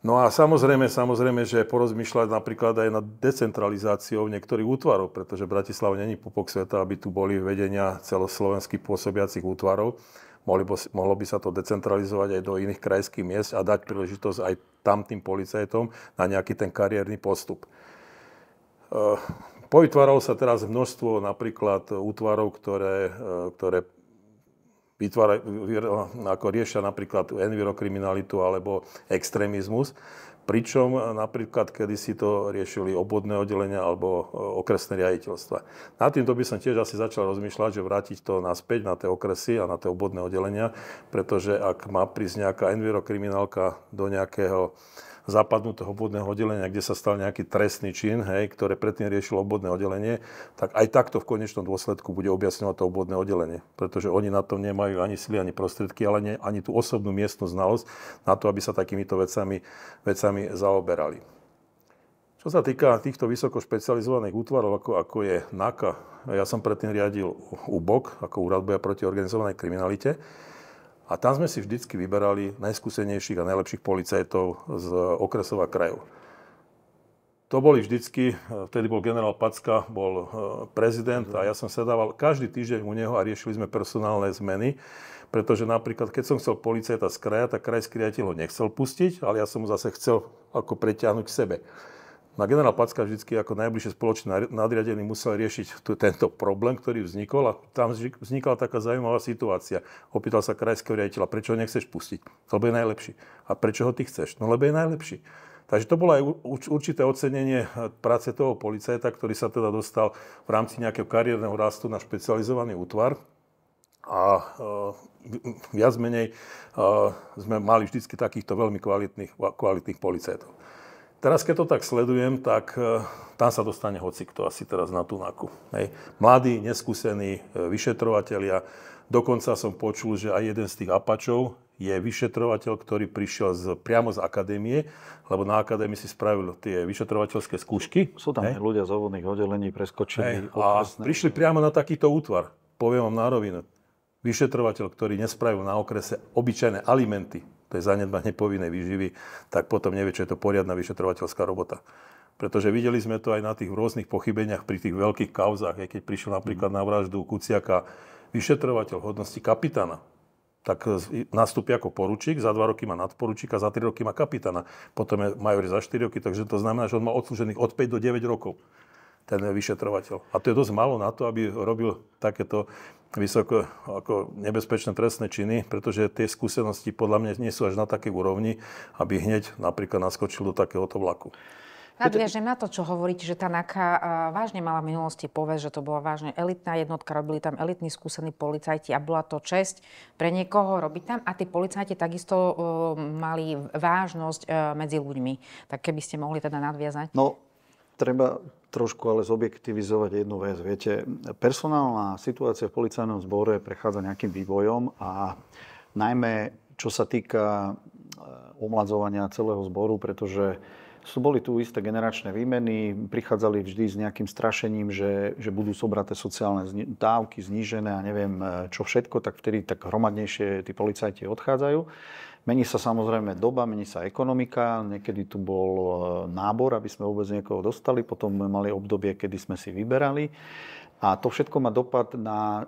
No a samozrejme, samozrejme, že porozmýšľať napríklad aj nad decentralizáciou niektorých útvarov, pretože Bratislava není popok sveta, aby tu boli vedenia celoslovenských pôsobiacich útvarov mohlo by sa to decentralizovať aj do iných krajských miest a dať príležitosť aj tamtým policajtom na nejaký ten kariérny postup. E, povytváralo sa teraz množstvo napríklad útvarov, ktoré, e, ktoré vytvára, ako riešia napríklad envirokriminalitu alebo extrémizmus. Pričom napríklad kedysi to riešili obvodné oddelenia alebo e, okresné riaditeľstva. Na týmto by som tiež asi začal rozmýšľať, že vrátiť to naspäť na tie okresy a na tie obvodné oddelenia, pretože ak má prísť nejaká envirokriminálka do nejakého zapadnutého obvodného oddelenia, kde sa stal nejaký trestný čin, hej, ktoré predtým riešilo obvodné oddelenie, tak aj takto v konečnom dôsledku bude objasňovať to obvodné oddelenie, pretože oni na to nemajú ani sily, ani prostriedky, ale nie, ani tú osobnú miestnu znalosť na to, aby sa takýmito vecami, vecami zaoberali. Čo sa týka týchto vysoko špecializovaných útvarov, ako, ako je NAKA, ja som predtým riadil UBOK, ako Úrad boja proti organizovanej kriminalite, a tam sme si vždycky vyberali najskúsenejších a najlepších policajtov z okresov a krajov. To boli vždycky, vtedy bol generál Packa, bol eh, prezident a ja som sedával každý týždeň u neho a riešili sme personálne zmeny, pretože napríklad, keď som chcel policajta z kraja, tak krajský riaditeľ ho nechcel pustiť, ale ja som ho zase chcel ako preťahnuť k sebe. No a generál Packa vždy ako najbližšie spoločný nadriadený musel riešiť tento problém, ktorý vznikol a tam vznikla taká zaujímavá situácia. Opýtal sa krajského riaditeľa, prečo ho nechceš pustiť, lebo je najlepší. A prečo ho ty chceš? No lebo je najlepší. Takže to bolo aj určité ocenenie eh, práce toho policajta, ktorý sa teda dostal v rámci nejakého kariérneho rastu na špecializovaný útvar. A eh, viac menej eh, sme mali vždy takýchto veľmi kvalitných, kvalitných policajtov. Teraz, keď to tak sledujem, tak e, tam sa dostane hoci kto asi teraz na tunaku. Hej. Mladí, neskúsení e, vyšetrovateľia. Dokonca som počul, že aj jeden z tých apačov je vyšetrovateľ, ktorý prišiel z, priamo z akadémie, lebo na akadémii si spravil tie vyšetrovateľské skúšky. Sú tam hej. ľudia z ovodných oddelení, preskočili. Hej. A okresné. prišli priamo na takýto útvar. Poviem vám na rovinu. Vyšetrovateľ, ktorý nespravil na okrese obyčajné alimenty, to je zanedbanie povinnej výživy, tak potom nevie, čo je to poriadna vyšetrovateľská robota. Pretože videli sme to aj na tých rôznych pochybeniach pri tých veľkých kauzách, keď prišiel napríklad mhm. na vraždu Kuciaka vyšetrovateľ hodnosti kapitána, tak nastúpi ako poručík, za dva roky má nadporučíka, za tri roky má kapitána, potom je major za 4 roky, takže to znamená, že on má odslúžených od 5 do 9 rokov ten vyšetrovateľ. A to je dosť málo na to, aby robil takéto vysoko ako nebezpečné trestné činy, pretože tie skúsenosti podľa mňa nie sú až na takej úrovni, aby hneď napríklad naskočil do takéhoto vlaku. Nadviažem na to, čo hovoríte, že tá NAKA vážne mala v minulosti povesť, že to bola vážne elitná jednotka, robili tam elitní skúsení policajti a bola to česť pre niekoho robiť tam a tí policajti takisto uh, mali vážnosť uh, medzi ľuďmi. Tak keby ste mohli teda nadviazať. No, treba trošku ale zobjektivizovať jednu vec. Viete, personálna situácia v policajnom zbore prechádza nejakým vývojom a najmä čo sa týka e, omladzovania celého zboru, pretože sú boli tu isté generačné výmeny, prichádzali vždy s nejakým strašením, že, že budú sobraté sociálne dávky znížené a neviem e, čo všetko, tak vtedy tak hromadnejšie tí policajti odchádzajú. Mení sa samozrejme doba, mení sa ekonomika, niekedy tu bol e, nábor, aby sme vôbec niekoho dostali, potom sme mali obdobie, kedy sme si vyberali. A to všetko má dopad na e,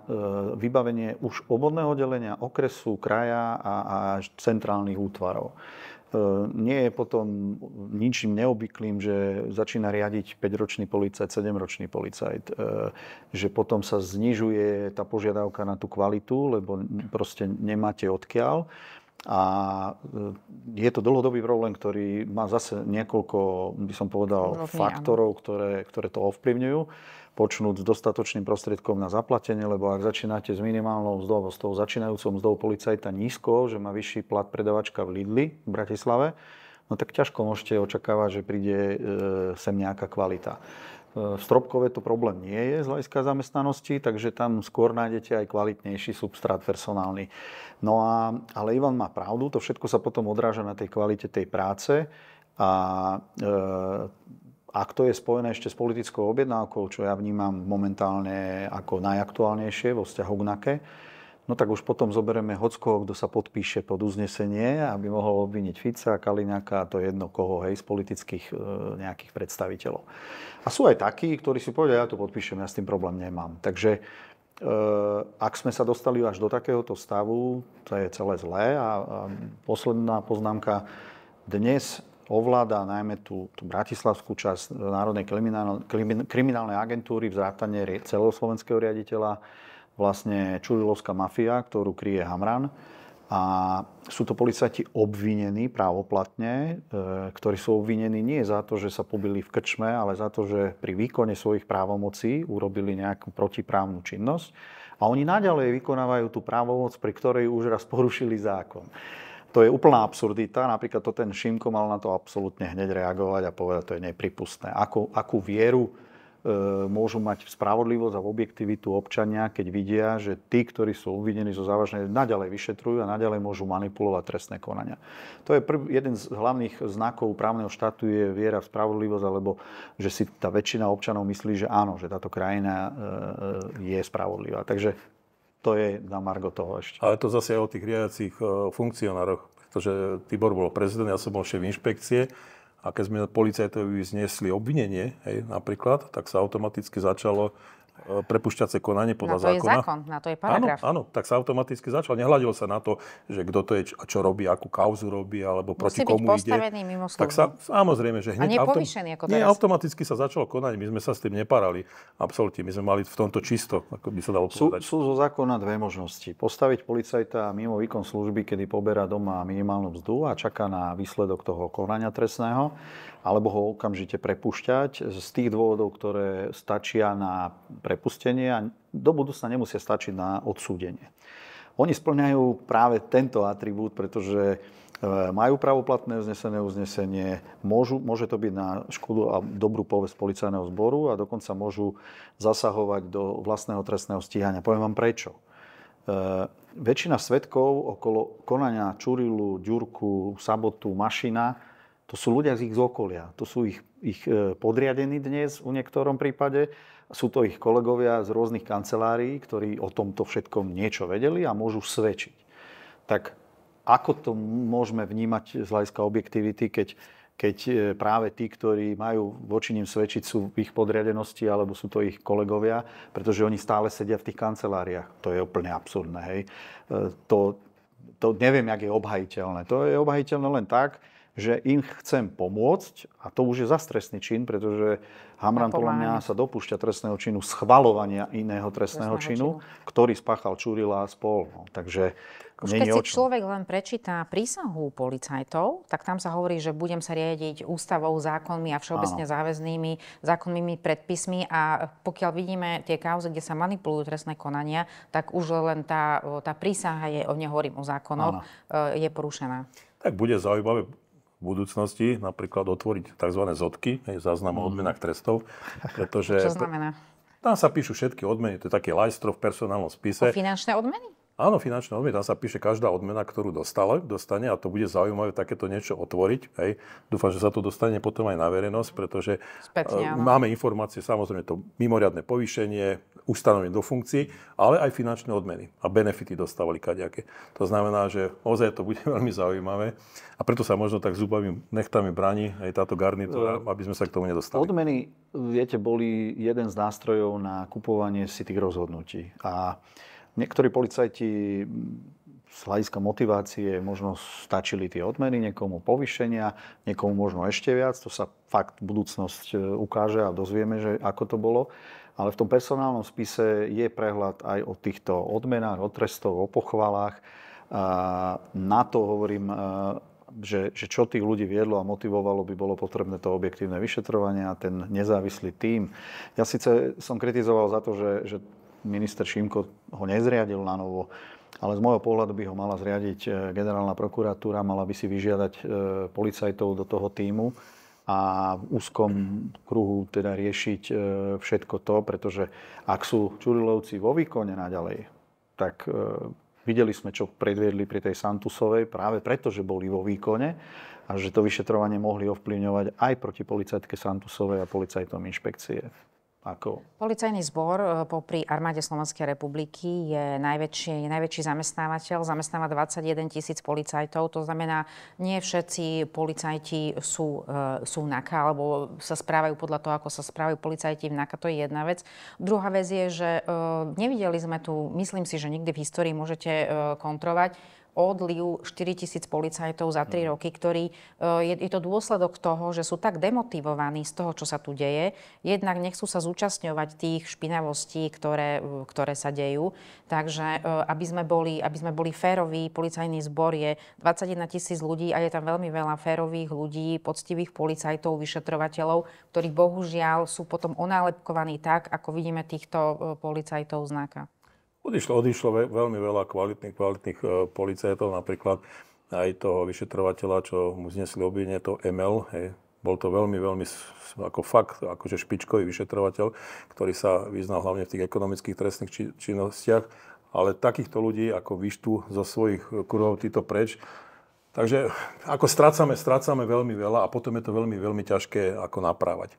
vybavenie už obvodného delenia, okresu, kraja a, a centrálnych útvarov. E, nie je potom ničím neobvyklým, že začína riadiť 5-ročný policajt, 7-ročný policajt. Že potom sa znižuje tá požiadavka na tú kvalitu, lebo proste nemáte odkiaľ. A e, je to dlhodobý problém, ktorý má zase niekoľko, by som povedal, Dlhodný, faktorov, ktoré, ktoré to ovplyvňujú. Počnúť s dostatočným prostriedkom na zaplatenie, lebo ak začínate s minimálnou mzdou, s tou začínajúcou mzdou policajta nízko, že má vyšší plat predavačka v Lidli v Bratislave, no tak ťažko môžete očakávať, že príde e, sem nejaká kvalita. E, v to problém nie je z hľadiska zamestnanosti, takže tam skôr nájdete aj kvalitnejší substrát personálny. No a, ale Ivan má pravdu, to všetko sa potom odráža na tej kvalite tej práce a e, ak to je spojené ešte s politickou objednávkou, čo ja vnímam momentálne ako najaktuálnejšie vo vzťahu k NAKE, no tak už potom zoberieme hocko, kto sa podpíše pod uznesenie, aby mohol obviniť Fica, Kaliňaka, to jedno koho, hej, z politických e, nejakých predstaviteľov. A sú aj takí, ktorí si povedia, ja to podpíšem, ja s tým problém nemám. Takže e, ak sme sa dostali až do takéhoto stavu, to je celé zlé. A, posledná poznámka. Dnes ovláda najmä tú, tú bratislavskú časť Národnej kriminálnej agentúry, vrátane celoslovenského riaditeľa, vlastne čurilovská mafia, ktorú kryje Hamran. A sú to policajti obvinení právoplatne, e, ktorí sú obvinení nie za to, že sa pobili v krčme, ale za to, že pri výkone svojich právomocí urobili nejakú protiprávnu činnosť. A oni naďalej vykonávajú tú právomoc, pri ktorej už raz porušili zákon. To je úplná absurdita. Napríklad to ten Šimko mal na to absolútne hneď reagovať a povedať, to je nepripustné. Akú, akú vieru E, môžu mať spravodlivosť a objektivitu občania, keď vidia, že tí, ktorí sú uvidení zo závažnej, naďalej vyšetrujú a naďalej môžu manipulovať trestné konania. To je prv, jeden z hlavných znakov právneho štátu je viera v spravodlivosť, alebo že si tá väčšina občanov myslí, že áno, že táto krajina e, e, je spravodlivá. Takže to je na margo toho ešte. Ale to zase aj o tých riadiacich funkcionároch, pretože Tibor bol prezident, ja som bol šéf inšpekcie a keď sme policajtovi znesli obvinenie, hej, napríklad, tak sa automaticky začalo E, prepušťace konanie podľa na to zákona. Je zákon, na to je paragraf. Áno, áno, tak sa automaticky začal. Nehľadilo sa na to, že kto to je a čo robí, akú kauzu robí, alebo proti Musí komu byť ide. Mimo tak sa, samozrejme, že hneď... A nie autom- ako teraz. Nie, automaticky sa začalo konať. My sme sa s tým neparali. Absolútne, my sme mali v tomto čisto, ako by sa dalo povedať. Sú, sú zo zákona dve možnosti. Postaviť policajta mimo výkon služby, kedy poberá doma minimálnu mzdu a čaká na výsledok toho konania trestného alebo ho okamžite prepušťať z tých dôvodov, ktoré stačia na prepustenie a do budúcna nemusia stačiť na odsúdenie. Oni splňajú práve tento atribút, pretože e, majú pravoplatné vznesené uznesenie, môžu, môže to byť na škodu a dobrú povesť policajného zboru a dokonca môžu zasahovať do vlastného trestného stíhania. Poviem vám prečo. E, väčšina svetkov okolo konania Čurilu, Ďurku, Sabotu, Mašina to sú ľudia z ich z okolia. To sú ich, ich e, podriadení dnes v niektorom prípade. Sú to ich kolegovia z rôznych kancelárií, ktorí o tomto všetkom niečo vedeli a môžu svedčiť. Tak ako to môžeme vnímať z hľadiska objektivity, keď, keď e, práve tí, ktorí majú voči ním svedčiť, sú v ich podriadenosti alebo sú to ich kolegovia, pretože oni stále sedia v tých kanceláriách. To je úplne absurdné. Hej? E, to, to neviem, jak je obhajiteľné. To je obhajiteľné len tak, že im chcem pomôcť a to už je zastresný čin, pretože Hamran podľa mňa sa dopúšťa trestného činu schvalovania iného trestného, trestného činu, činu, ktorý spáchal Čurila a spol. No, takže už keď si človek len prečíta prísahu policajtov, tak tam sa hovorí, že budem sa riadiť ústavou, zákonmi a všeobecne Áno. záväznými zákonnými predpismi a pokiaľ vidíme tie kauzy, kde sa manipulujú trestné konania, tak už len tá, tá prísaha je, o nehovorím o zákonoch, Áno. E, je porušená. Tak bude zaujímavé v budúcnosti napríklad otvoriť tzv. hej, záznam o mhm. odmenách trestov. Pretože Čo znamená? Tam sa píšu všetky odmeny, to je také lajstro v personálnom spise. O finančné odmeny? Áno, finančné odmeny, tam sa píše každá odmena, ktorú dostala, dostane a to bude zaujímavé takéto niečo otvoriť. Hej. Dúfam, že sa to dostane potom aj na verejnosť, pretože Spätne, e, áno. máme informácie, samozrejme to mimoriadne povýšenie, ustanovenie do funkcií, ale aj finančné odmeny a benefity dostávali kaďaké. To znamená, že ozaj to bude veľmi zaujímavé a preto sa možno tak zubami nechtami brani, aj táto garnitúra, no, aby sme sa k tomu nedostali. Odmeny, viete, boli jeden z nástrojov na kupovanie si tých rozhodnutí. A Niektorí policajti mm, z hľadiska motivácie možno stačili tie odmeny, niekomu povyšenia, niekomu možno ešte viac. To sa fakt budúcnosť e, ukáže a dozvieme, že ako to bolo. Ale v tom personálnom spise je prehľad aj o týchto odmenách, o trestoch, o pochvalách. A na to hovorím, e, že, že čo tých ľudí viedlo a motivovalo, by bolo potrebné to objektívne vyšetrovanie a ten nezávislý tím. Ja síce som kritizoval za to, že, že minister Šimko ho nezriadil na novo, ale z môjho pohľadu by ho mala zriadiť e, generálna prokuratúra, mala by si vyžiadať e, policajtov do toho týmu a v úzkom kruhu teda riešiť e, všetko to, pretože ak sú Čurilovci vo výkone naďalej, tak videli sme, čo predviedli pri tej Santusovej, práve preto, že boli vo výkone a že to vyšetrovanie mohli ovplyvňovať aj proti policajtke Santusovej a policajtom inšpekcie. Ako? Policajný zbor e, popri armáde Slovenskej republiky je najväčší, najväčší zamestnávateľ. Zamestnáva 21 tisíc policajtov. To znamená, nie všetci policajti sú, e, sú NAKA, alebo sa správajú podľa toho, ako sa správajú policajti v NAKA. To je jedna vec. Druhá vec je, že e, nevideli sme tu, myslím si, že nikdy v histórii môžete kontrovať, odliv 4000 policajtov za 3 mhm. roky, ktorý e, je, je to dôsledok toho, že sú tak demotivovaní z toho, čo sa tu deje. Jednak nechcú sa zúčastňovať tých špinavostí, ktoré, e, ktoré sa dejú. Takže e, aby sme boli, aby sme boli féroví, policajný zbor je 21 tisíc ľudí a je tam veľmi veľa férových ľudí, poctivých policajtov, vyšetrovateľov, ktorí bohužiaľ sú potom onálepkovaní tak, ako vidíme týchto policajtov znaka. Odišlo, odišlo veľmi veľa kvalitných, kvalitných e, policajtov, napríklad aj toho vyšetrovateľa, čo mu znesli obvinenie, to ML, hej. Bol to veľmi, veľmi ako fakt, akože špičkový vyšetrovateľ, ktorý sa vyznal hlavne v tých ekonomických trestných či, činnostiach, ale takýchto ľudí ako vyštú zo svojich kurov títo preč. Takže ako strácame, strácame veľmi veľa a potom je to veľmi, veľmi ťažké ako naprávať.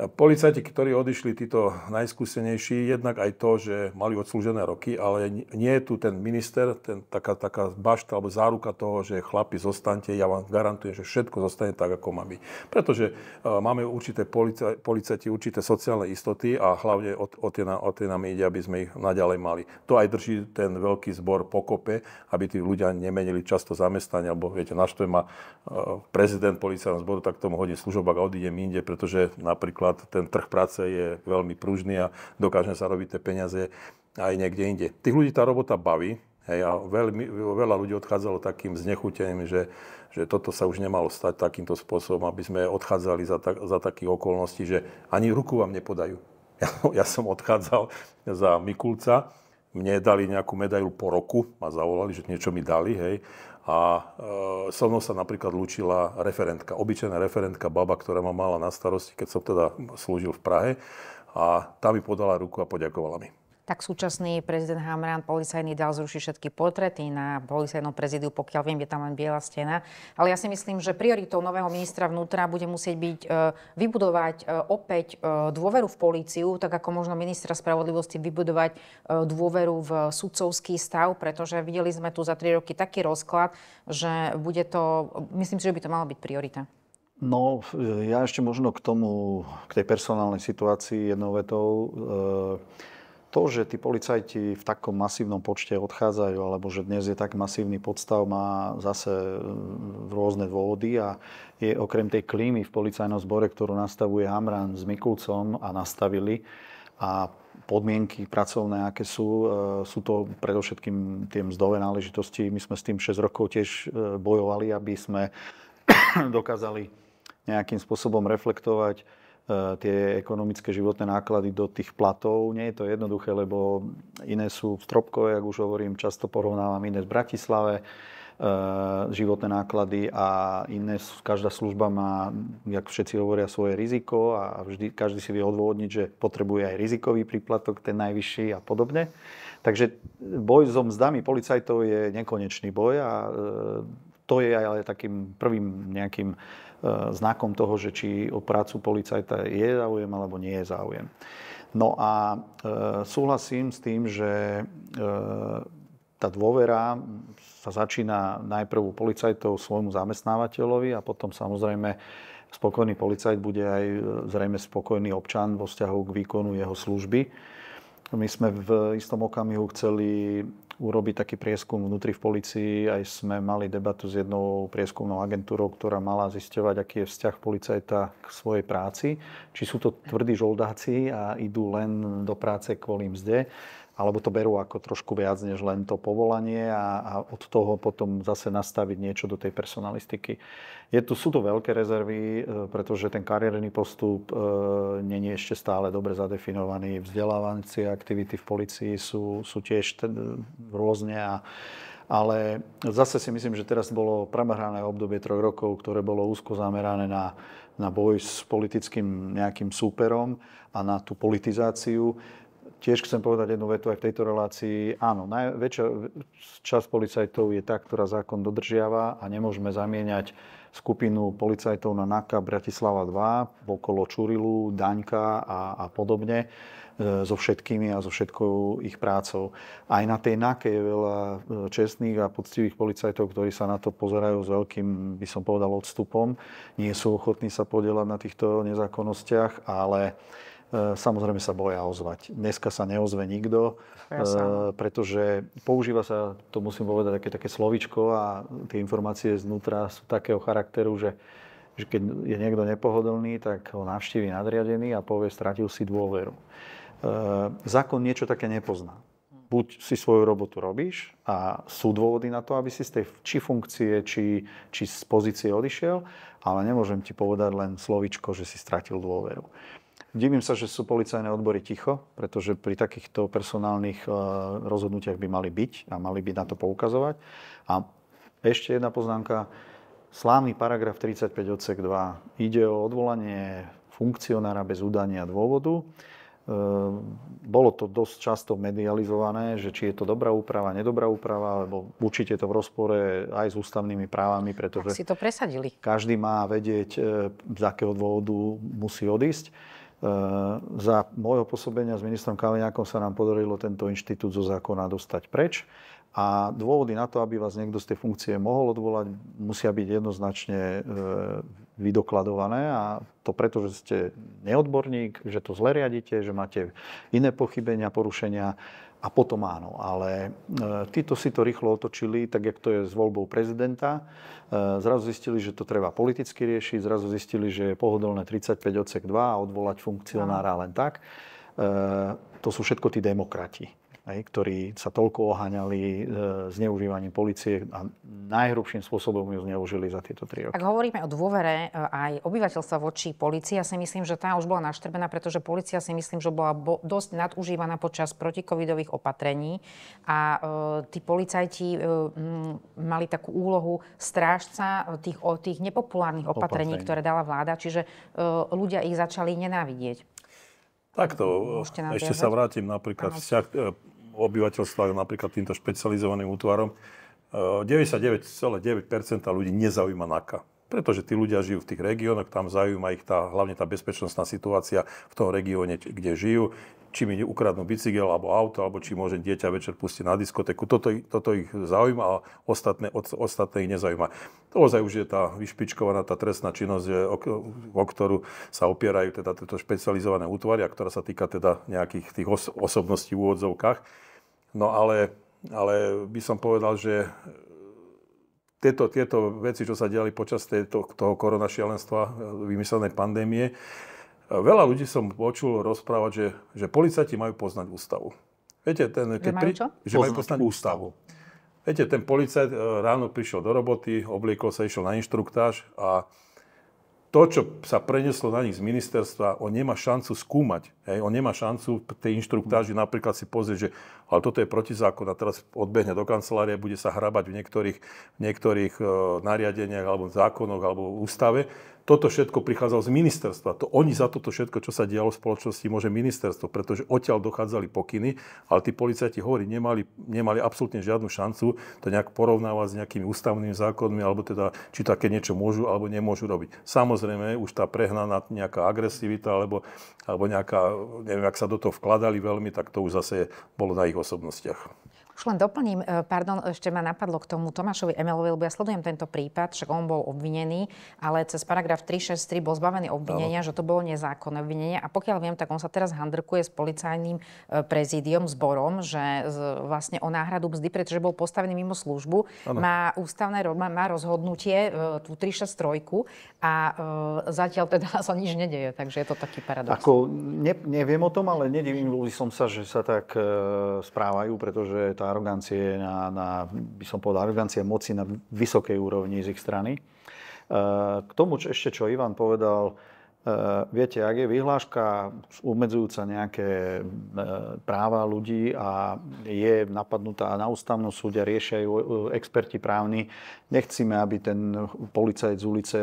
Policajti, ktorí odišli, títo najskúsenejší, jednak aj to, že mali odslúžené roky, ale nie je tu ten minister, ten, taká, taká bašta alebo záruka toho, že chlapi, zostanete, ja vám garantujem, že všetko zostane tak, ako má byť. Pretože uh, máme určité policaj, policajti, určité sociálne istoty a hlavne o, o, tie, o tie nám ide, aby sme ich naďalej mali. To aj drží ten veľký zbor pokope, aby tí ľudia nemenili často zamestnanie, alebo viete, naštve ma má uh, prezident policajného zboru, tak tomu hodí služobák a odídem inde, pretože napríklad napríklad ten trh práce je veľmi pružný a dokáže sa robiť tie peniaze aj niekde inde. Tých ľudí tá robota baví, Hej, a veľmi, veľa ľudí odchádzalo takým znechutením, že, že toto sa už nemalo stať takýmto spôsobom, aby sme odchádzali za, ta, za takých okolností, že ani ruku vám nepodajú. Ja, ja som odchádzal za Mikulca, mne dali nejakú medailu po roku, ma zavolali, že niečo mi dali, hej a e, so mnou sa napríklad lúčila referentka, obyčajná referentka baba, ktorá ma mala na starosti, keď som teda slúžil v Prahe a tá mi podala ruku a poďakovala mi tak súčasný prezident Hamran policajný dal zrušiť všetky portrety na policajnom prezidiu, pokiaľ viem, je tam len biela stena. Ale ja si myslím, že prioritou nového ministra vnútra bude musieť byť e, vybudovať e, opäť e, dôveru v políciu, tak ako možno ministra spravodlivosti vybudovať dôveru v sudcovský stav, pretože videli sme tu za tri roky taký rozklad, že bude to, myslím si, že by to malo byť priorita. No, ja ešte možno k tomu, k tej personálnej situácii jednou vetou. E- to, že tí policajti v takom masívnom počte odchádzajú, alebo že dnes je tak masívny podstav, má zase mm, rôzne dôvody a je okrem tej klímy v policajnom zbore, ktorú nastavuje Hamran s Mikulcom a nastavili a podmienky pracovné, aké sú, e, sú to predovšetkým tie mzdové náležitosti. My sme s tým 6 rokov tiež e, bojovali, aby sme dokázali nejakým spôsobom reflektovať E, tie ekonomické životné náklady do tých platov. Nie je to jednoduché, lebo iné sú v Stropkové, ak už hovorím, často porovnávam iné v Bratislave e, životné náklady a iné, každá služba má, jak všetci hovoria, svoje riziko a vždy, každý si vie odvodniť, že potrebuje aj rizikový príplatok, ten najvyšší a podobne. Takže boj so mzdami policajtov je nekonečný boj a e, to je aj ale takým prvým nejakým E, znakom toho, že či o prácu policajta je záujem alebo nie je záujem. No a e, súhlasím s tým, že e, tá dôvera sa začína najprv u policajtov svojmu zamestnávateľovi a potom samozrejme spokojný policajt bude aj zrejme spokojný občan vo vzťahu k výkonu jeho služby. My sme v istom okamihu chceli urobiť taký prieskum vnútri v policii. Aj sme mali debatu s jednou prieskumnou agentúrou, ktorá mala zisťovať, aký je vzťah policajta k svojej práci. Či sú to tvrdí žoldáci a idú len do práce kvôli mzde, alebo to berú ako trošku viac než len to povolanie a, a od toho potom zase nastaviť niečo do tej personalistiky. Je tu, sú tu veľké rezervy, e, pretože ten kariérny postup e, není ešte stále dobre zadefinovaný. Vzdelávancie aktivity v policii sú, sú tiež ten, rôzne a ale zase si myslím, že teraz bolo premrhané obdobie troch rokov, ktoré bolo úzko zamerané na, na boj s politickým nejakým súperom a na tú politizáciu. Tiež chcem povedať jednu vetu aj v tejto relácii. Áno, najväčšia časť policajtov je tá, ktorá zákon dodržiava a nemôžeme zamieňať skupinu policajtov na NAKA Bratislava 2 okolo Čurilu, Daňka a, a podobne e, so všetkými a so všetkou ich prácou. Aj na tej NAKE je veľa e, čestných a poctivých policajtov, ktorí sa na to pozerajú s veľkým, by som povedal, odstupom. Nie sú ochotní sa podielať na týchto nezákonnostiach, ale E, samozrejme sa boja ozvať. Dneska sa neozve nikto, ja sa. E, pretože používa sa, to musím povedať, také, také slovičko a tie informácie znútra sú takého charakteru, že, že keď je niekto nepohodlný, tak ho navštíví nadriadený a povie, stratil si dôveru. E, zákon niečo také nepozná. Buď si svoju robotu robíš a sú dôvody na to, aby si z tej či funkcie, či, či z pozície odišiel, ale nemôžem ti povedať len slovičko, že si stratil dôveru. Divím sa, že sú policajné odbory ticho, pretože pri takýchto personálnych e, rozhodnutiach by mali byť a mali by na to poukazovať. A ešte jedna poznámka. Slávny paragraf 35 odsek 2. Ide o odvolanie funkcionára bez udania dôvodu. E, bolo to dosť často medializované, že či je to dobrá úprava, nedobrá úprava, alebo určite je to v rozpore aj s ústavnými právami, pretože... Tak si to presadili. Každý má vedieť, e, z akého dôvodu musí odísť. Eh, za môjho pôsobenia s ministrom Kaliňákom sa nám podarilo tento inštitút zo zákona dostať preč. A dôvody na to, aby vás niekto z tej funkcie mohol odvolať, musia byť jednoznačne eh, vydokladované a to preto, že ste neodborník, že to zle riadite, že máte iné pochybenia, porušenia a potom áno, ale e, títo si to rýchlo otočili, tak jak to je s voľbou prezidenta. E, zrazu zistili, že to treba politicky riešiť, zrazu zistili, že je pohodlné 35 odsek 2 a odvolať funkcionára len tak. E, to sú všetko tí demokrati hej, ktorí sa toľko oháňali e, zneužívaním policie a najhrubším spôsobom ju zneužili za tieto tri roky. Ak hovoríme o dôvere e, aj obyvateľstva voči policii, ja si myslím, že tá už bola naštrbená, pretože policia si myslím, že bola bo- dosť nadužívaná počas protikovidových opatrení a e, tí policajti e, mali takú úlohu strážca tých, o, tých nepopulárnych opatrení, opatrení, ktoré dala vláda, čiže e, ľudia ich začali nenávidieť. Takto, ešte sa vrátim napríklad vzťah e, obyvateľstva napríklad týmto špecializovaným útvarom, 99,9% eh, ľudí nezaujíma NAKA pretože tí ľudia žijú v tých regiónoch, tam zaujíma ich tá, hlavne tá bezpečnostná situácia v tom regióne, kde žijú či mi ukradnú bicykel alebo auto, alebo či môže dieťa večer pustiť na diskotéku. Toto, toto ich zaujíma a ostatné, ostatné ich nezaujíma. To ozaj už je tá vyšpičkovaná tá trestná činnosť, o, o ktorú sa opierajú teda tieto špecializované útvary, a ktorá sa týka teda nejakých tých os, osobností v úvodzovkách. No ale, ale by som povedal, že tieto, tieto veci, čo sa diali počas tejto, toho korona šialenstva, eh, vymyslenej pandémie, eh, veľa ľudí som počul rozprávať, že, že policajti majú poznať ústavu. Viete, ten, keď že majú čo? Pri, že poznať majú poznať ústavu. Viete, ten policajt eh, ráno prišiel do roboty, obliekol sa, išiel na inštruktáž a to, čo sa preneslo na nich z ministerstva, on nemá šancu skúmať. Hej? On nemá šancu tej inštruktáži napríklad si pozrieť, že ale toto je protizákon a teraz odbehne do kancelárie bude sa hrabať v niektorých, v niektorých e, nariadeniach alebo zákonoch alebo ústave. Toto všetko prichádzalo z ministerstva. To oni za toto všetko, čo sa dialo v spoločnosti, môže ministerstvo, pretože odtiaľ dochádzali pokyny, ale tí policajti hovorí, nemali, nemali absolútne žiadnu šancu to nejak porovnávať s nejakými ústavnými zákonmi, alebo teda, či také niečo môžu alebo nemôžu robiť. Samozrejme, už tá prehnaná nejaká agresivita, alebo, alebo nejaká, neviem, ak sa do toho vkladali veľmi, tak to už zase bolo na ich osobnostiach. Už len doplním, e, pardon, ešte ma napadlo k tomu Tomášovi Emelovi, lebo ja sledujem tento prípad, však on bol obvinený, ale cez paragraf 363 bol zbavený obvinenia, no. že to bolo nezákonné obvinenie. A pokiaľ viem, tak on sa teraz handrkuje s policajným e, prezídiom, zborom, že vlastne o náhradu mzdy, pretože bol postavený mimo službu, ano. má ústavné má, rozhodnutie e, tú 363 a zatiaľ teda sa nič nedeje, takže je to taký paradox. Ako, ne, neviem o tom, ale nedivím som sa, že sa tak správajú, pretože tá arogancie, na, na, by som povedal, arogancie moci na vysokej úrovni z ich strany. K tomu čo, ešte, čo Ivan povedal, Eh, viete, ak je vyhláška obmedzujúca nejaké eh, práva ľudí a je napadnutá na ústavnú súde, a riešia ju eh, experti právni, nechcíme, aby ten policajt z ulice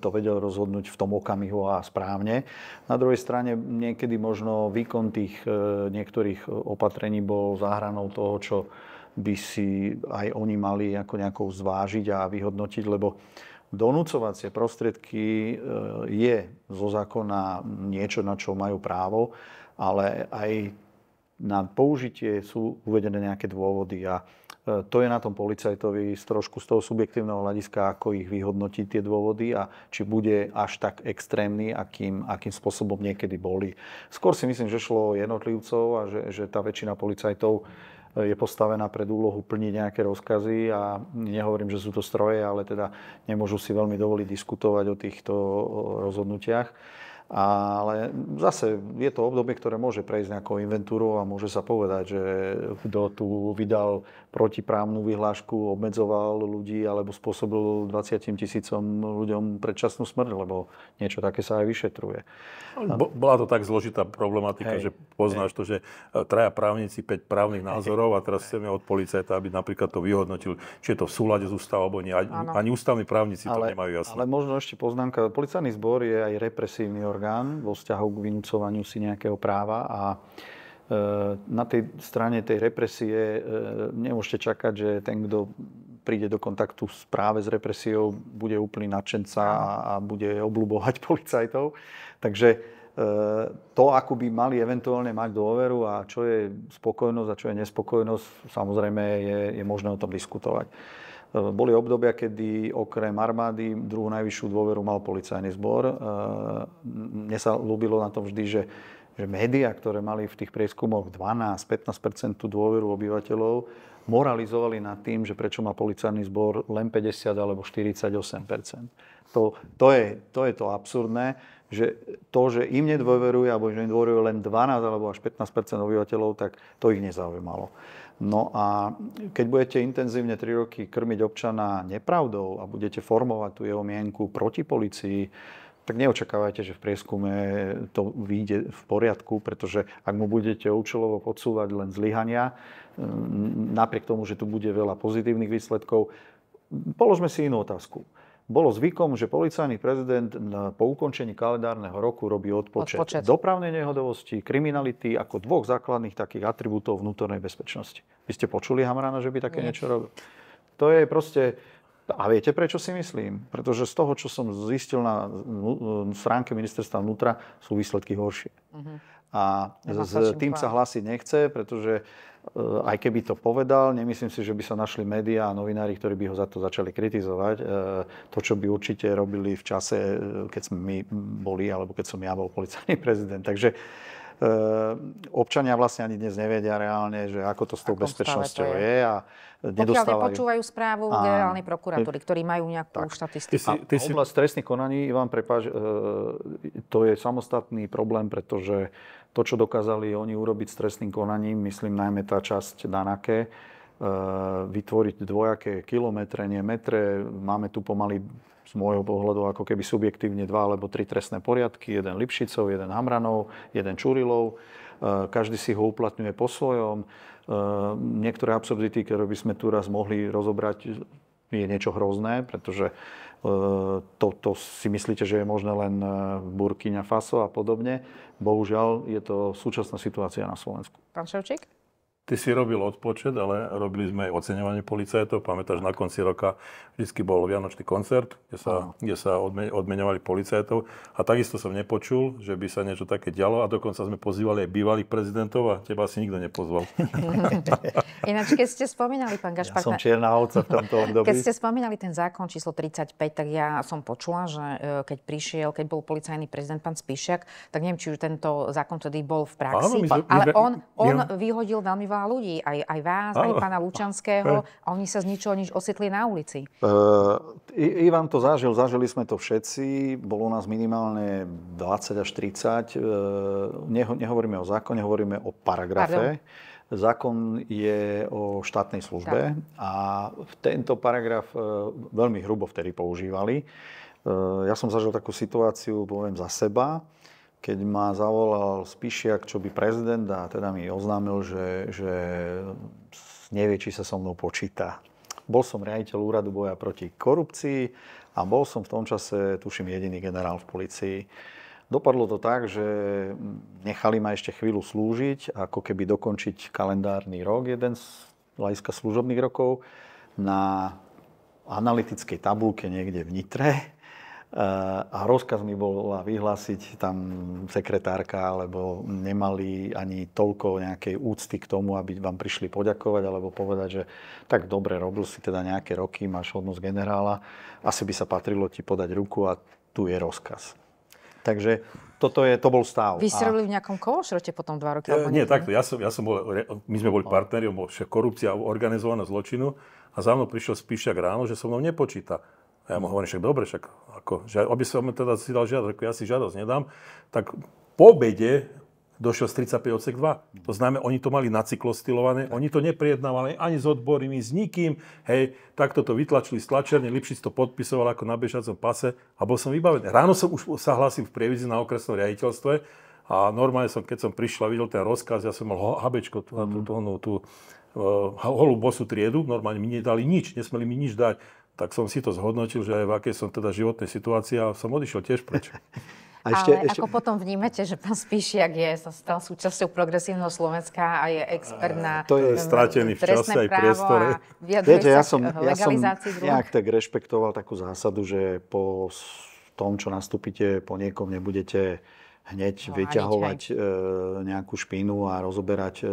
to vedel rozhodnúť v tom okamihu a správne. Na druhej strane niekedy možno výkon tých niektorých opatrení bol záhranou toho, čo by si aj oni mali ako nejakou zvážiť a vyhodnotiť, lebo donúcovacie prostriedky e, je zo zákona niečo, na čo majú právo, ale aj na použitie sú uvedené nejaké dôvody a e, to je na tom policajtovi z trošku z toho subjektívneho hľadiska, ako ich vyhodnotí tie dôvody a či bude až tak extrémny, akým, akým spôsobom niekedy boli. Skôr si myslím, že šlo jednotlivcov a že, že tá väčšina policajtov je postavená pred úlohu plniť nejaké rozkazy a nehovorím, že sú to stroje, ale teda nemôžu si veľmi dovoliť diskutovať o týchto rozhodnutiach. Ale zase je to obdobie, ktoré môže prejsť nejakou inventúrou a môže sa povedať, že kto tu vydal protiprávnu vyhlášku, obmedzoval ľudí alebo spôsobil 20 tisícom ľuďom predčasnú smrť, lebo niečo také sa aj vyšetruje. Bola to tak zložitá problematika, Hej. že poznáš Hej. to, že e, traja právnici, 5 právnych názorov a teraz chceme od policajta, aby napríklad to vyhodnotil, či je to v súlade s ústavou alebo nie. Ani, ani ústavní právnici ale, to nemajú jasné. Ale možno ešte poznámka, policajný zbor je aj represívny orgán vo vzťahu k vynúcovaniu si nejakého práva a e, na tej strane tej represie e, nemôžete čakať, že ten, kto príde do kontaktu s práve s represiou, bude úplný nadšenca a, a bude obľúbovať policajtov. Takže e, to, ako by mali eventuálne mať dôveru a čo je spokojnosť a čo je nespokojnosť, samozrejme je, je možné o tom diskutovať. Eh, boli obdobia, kedy okrem armády druhú najvyššiu dôveru mal policajný zbor. Eh, mne sa ľúbilo na tom vždy, že že médiá, ktoré mali v tých prieskumoch 12-15 dôveru obyvateľov, moralizovali nad tým, že prečo má policajný zbor len 50 alebo 48 to, to, je, to je to absurdné, že to, že im nedôverujú, alebo že im dôverujú len 12 alebo až 15 obyvateľov, tak to ich nezaujímalo. No a keď budete intenzívne 3 roky krmiť občana nepravdou a budete formovať tú jeho mienku proti policii, tak neočakávajte, že v prieskume to vyjde v poriadku, pretože ak mu budete účelovo podsúvať len zlyhania, mm, napriek tomu, že tu bude veľa pozitívnych výsledkov, položme si inú otázku bolo zvykom, že policajný prezident po ukončení kalendárneho roku robí odpočet, odpočet. dopravnej nehodovosti, kriminality ako dvoch základných takých atribútov vnútornej bezpečnosti. Vy ste počuli Hamrana, že by také Nie. niečo robil? To je proste... A viete, prečo si myslím? Pretože z toho, čo som zistil na stránke ministerstva vnútra, sú výsledky horšie. Uh-huh. A s tým sa hlasiť nechce, pretože aj keby to povedal, nemyslím si, že by sa našli médiá a novinári, ktorí by ho za to začali kritizovať. E, to, čo by určite robili v čase, e, keď sme my boli, alebo keď som ja bol policajný prezident. Takže e, občania vlastne ani dnes nevedia reálne, že ako to s tou bezpečnosťou je. je a nedostávajú... Pokiaľ nepočúvajú správu a... generálnej prokuratúry, ktorí majú nejakú tak. štatistiku. Ty si, ty si... trestných konaní, Ivan, prepáč, to je samostatný problém, pretože to, čo dokázali oni urobiť s trestným konaním, myslím najmä tá časť Danake, e, vytvoriť dvojaké kilometre, nie metre. Máme tu pomaly z môjho pohľadu ako keby subjektívne dva alebo tri trestné poriadky. Jeden Lipšicov, jeden Hamranov, jeden Čurilov. E, každý si ho uplatňuje po svojom. E, niektoré absurdity, ktoré by sme tu raz mohli rozobrať, je niečo hrozné, pretože e, toto si myslíte, že je možné len v e, Burkina Faso a podobne. Bohužiaľ je to súčasná situácia na Slovensku. Pán Ševčík? Ty si robil odpočet, ale robili sme aj oceňovanie policajtov. Pamätáš, na konci roka vždy bol vianočný koncert, kde sa, kde sa odmenovali policajtov. A takisto som nepočul, že by sa niečo také dialo. A dokonca sme pozývali aj bývalých prezidentov a teba si nikto nepozval. Ináč, keď ste spomínali, pán Gašpar... Ja som čierna ovca v tomto období. Keď ste spomínali ten zákon číslo 35, tak ja som počula, že e, keď prišiel, keď bol policajný prezident pán Spíšiak, tak neviem, či už tento zákon tedy bol v praxi. Áno, my, ale my, on, on ja... vyhodil veľmi veľa veľa ľudí, aj, aj vás, Áno. aj pána Lučanského, a oni sa z ničoho nič ositli na ulici. Uh, Ivan to zažil, zažili sme to všetci, bolo nás minimálne 20 až 30. Uh, neho, nehovoríme o zákone, hovoríme o paragrafe. Pardon. Zákon je o štátnej službe tak. a tento paragraf uh, veľmi hrubo vtedy používali. Uh, ja som zažil takú situáciu, poviem za seba keď ma zavolal Spišiak, čo by prezident, a teda mi oznámil, že, že nevie, či sa so mnou počíta. Bol som riaditeľ úradu boja proti korupcii a bol som v tom čase, tuším, jediný generál v policii. Dopadlo to tak, že nechali ma ešte chvíľu slúžiť, ako keby dokončiť kalendárny rok, jeden z hľadiska služobných rokov, na analytickej tabulke niekde v Nitre Eh, a rozkaz mi bola vyhlásiť tam sekretárka, alebo nemali ani toľko nejakej úcty k tomu, aby vám prišli poďakovať, alebo povedať, že tak dobre, robil si teda nejaké roky, máš hodnosť generála, asi by sa patrilo ti podať ruku a tu je rozkaz. Takže toto je, to bol stav. Vy ste robili v nejakom kološrote potom dva roky? E, nie, takto. Ja som, ja som bol, my sme boli partneri, bol korupcia, organizovaná zločinu a za mnou prišiel Spíšak ráno, že so mnou nepočíta. A ja mu hovorím, však dobre, však ako, že aby som teda si dal žiadosť, ako ja si žiadosť nedám, tak po obede došiel z 35 odsek 2. To znamená, oni to mali nacyklostilované, oni to neprijednávali ani s odbormi, s nikým. Hej, takto to vytlačili z tlačerne, Lipšic to podpisoval ako na bežacom pase a bol som vybavený. Ráno som už sa hlásil v prievizi na okresnom riaditeľstve a normálne som, keď som prišiel a videl ten rozkaz, ja som mal habečko, tú, tú, mhm. tú, tú, tú e, holú bosu triedu, normálne mi nedali nič, nesmeli mi nič dať tak som si to zhodnotil, že aj v akej som teda životnej situácii a som odišiel tiež preč. A ešte, Ale ešte... ako potom vnímate, že pán Spíšiak je, sa stal súčasťou progresívneho Slovenska a je expert na to je stratený v čase aj priestore. Viete, ja som, ja som nejak tak rešpektoval takú zásadu, že po tom, čo nastúpite po niekom, nebudete hneď no, vyťahovať hneď, e, nejakú špínu a rozoberať e,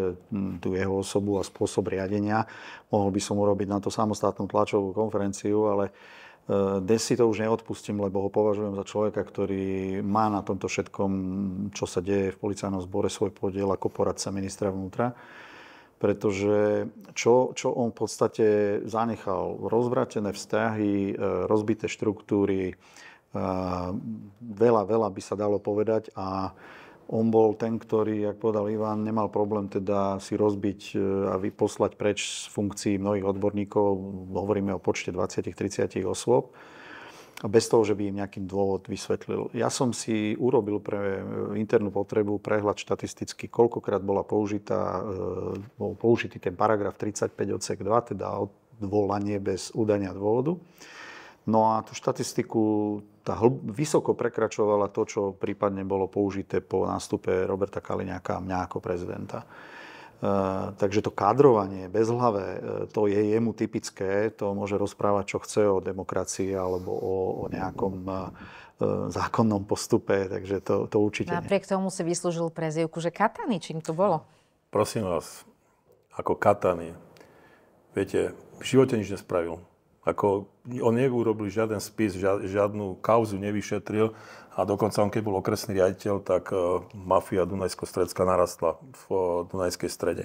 tú jeho osobu a spôsob riadenia. Mohol by som urobiť na to samostatnú tlačovú konferenciu, ale e, dnes si to už neodpustím, lebo ho považujem za človeka, ktorý má na tomto všetkom, čo sa deje v policajnom zbore, svoj podiel ako poradca ministra vnútra pretože čo, čo on v podstate zanechal? Rozvratené vzťahy, rozbité štruktúry, Veľa, veľa by sa dalo povedať a on bol ten, ktorý, ako povedal Ivan, nemal problém teda si rozbiť e, a poslať preč z funkcií mnohých odborníkov, hovoríme o počte 20-30 osôb, a bez toho, že by im nejakým dôvod vysvetlil. Ja som si urobil pre e, internú potrebu prehľad štatisticky, koľkokrát bola použitá, e, bol použitý ten paragraf 35 odsek 2, teda odvolanie bez údania dôvodu. No a tú štatistiku tá hl- vysoko prekračovala to, čo prípadne bolo použité po nástupe Roberta Kaliňáka a mňa ako prezidenta. E, takže to kádrovanie bezhlavé, uh, e, to je jemu typické, to môže rozprávať, čo chce o demokracii alebo o, o nejakom e, zákonnom postupe, takže to, to určite Napriek nie. tomu si vyslúžil prezivku, že Katany, čím to bolo? Prosím vás, ako Katany, viete, v živote nič nespravil. Ako on neurobil žiaden spis, žiadnu kauzu nevyšetril a dokonca on, keď bol okresný riaditeľ, tak e, mafia dunajsko stredská narastla v e, Dunajskej strede.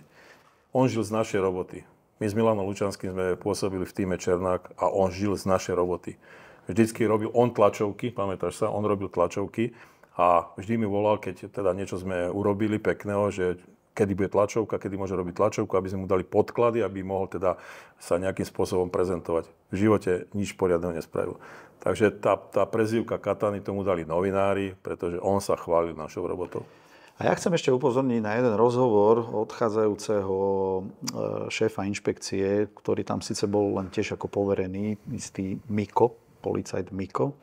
On žil z našej roboty. My s Milanom Lučanským sme pôsobili v týme Černák a on žil z našej roboty. Vždycky robil on tlačovky, pamätáš sa, on robil tlačovky a vždy mi volal, keď teda niečo sme urobili pekného, že kedy bude tlačovka, kedy môže robiť tlačovku, aby sme mu dali podklady, aby mohol teda sa nejakým spôsobom prezentovať. V živote nič poriadného nespravil. Takže tá, tá prezývka Katany tomu dali novinári, pretože on sa chválil našou robotou. A ja chcem ešte upozorniť na jeden rozhovor odchádzajúceho e, šéfa inšpekcie, ktorý tam síce bol len tiež ako poverený, istý Miko, policajt Miko,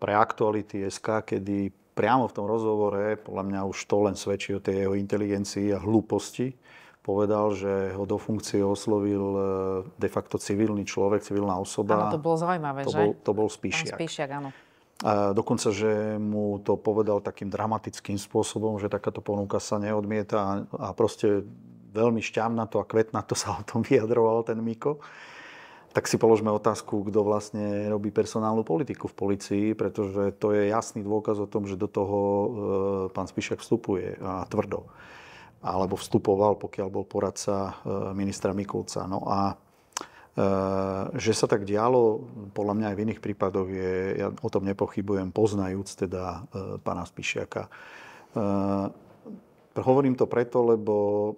pre aktuality SK, kedy priamo v tom rozhovore, podľa mňa už to len svedčí o tej jeho inteligencii a hlúposti, povedal, že ho do funkcie oslovil eh, de facto civilný človek, civilná osoba. Áno, to bolo zaujímavé, to že? Bol, to bol Spíšiak. Spíšiak, áno. A dokonca, že mu to povedal takým dramatickým spôsobom, že takáto ponuka sa neodmieta a, proste veľmi to a to sa o tom vyjadroval ten Miko tak si položme otázku, kto vlastne robí personálnu politiku v policii, pretože to je jasný dôkaz o tom, že do toho e, pán Spišak vstupuje a tvrdo. Alebo vstupoval, pokiaľ bol poradca e, ministra Mikulca. No a e, že sa tak dialo, podľa mňa aj v iných prípadoch je, ja o tom nepochybujem, poznajúc teda pána Spišiaka Hovorím to preto, lebo e,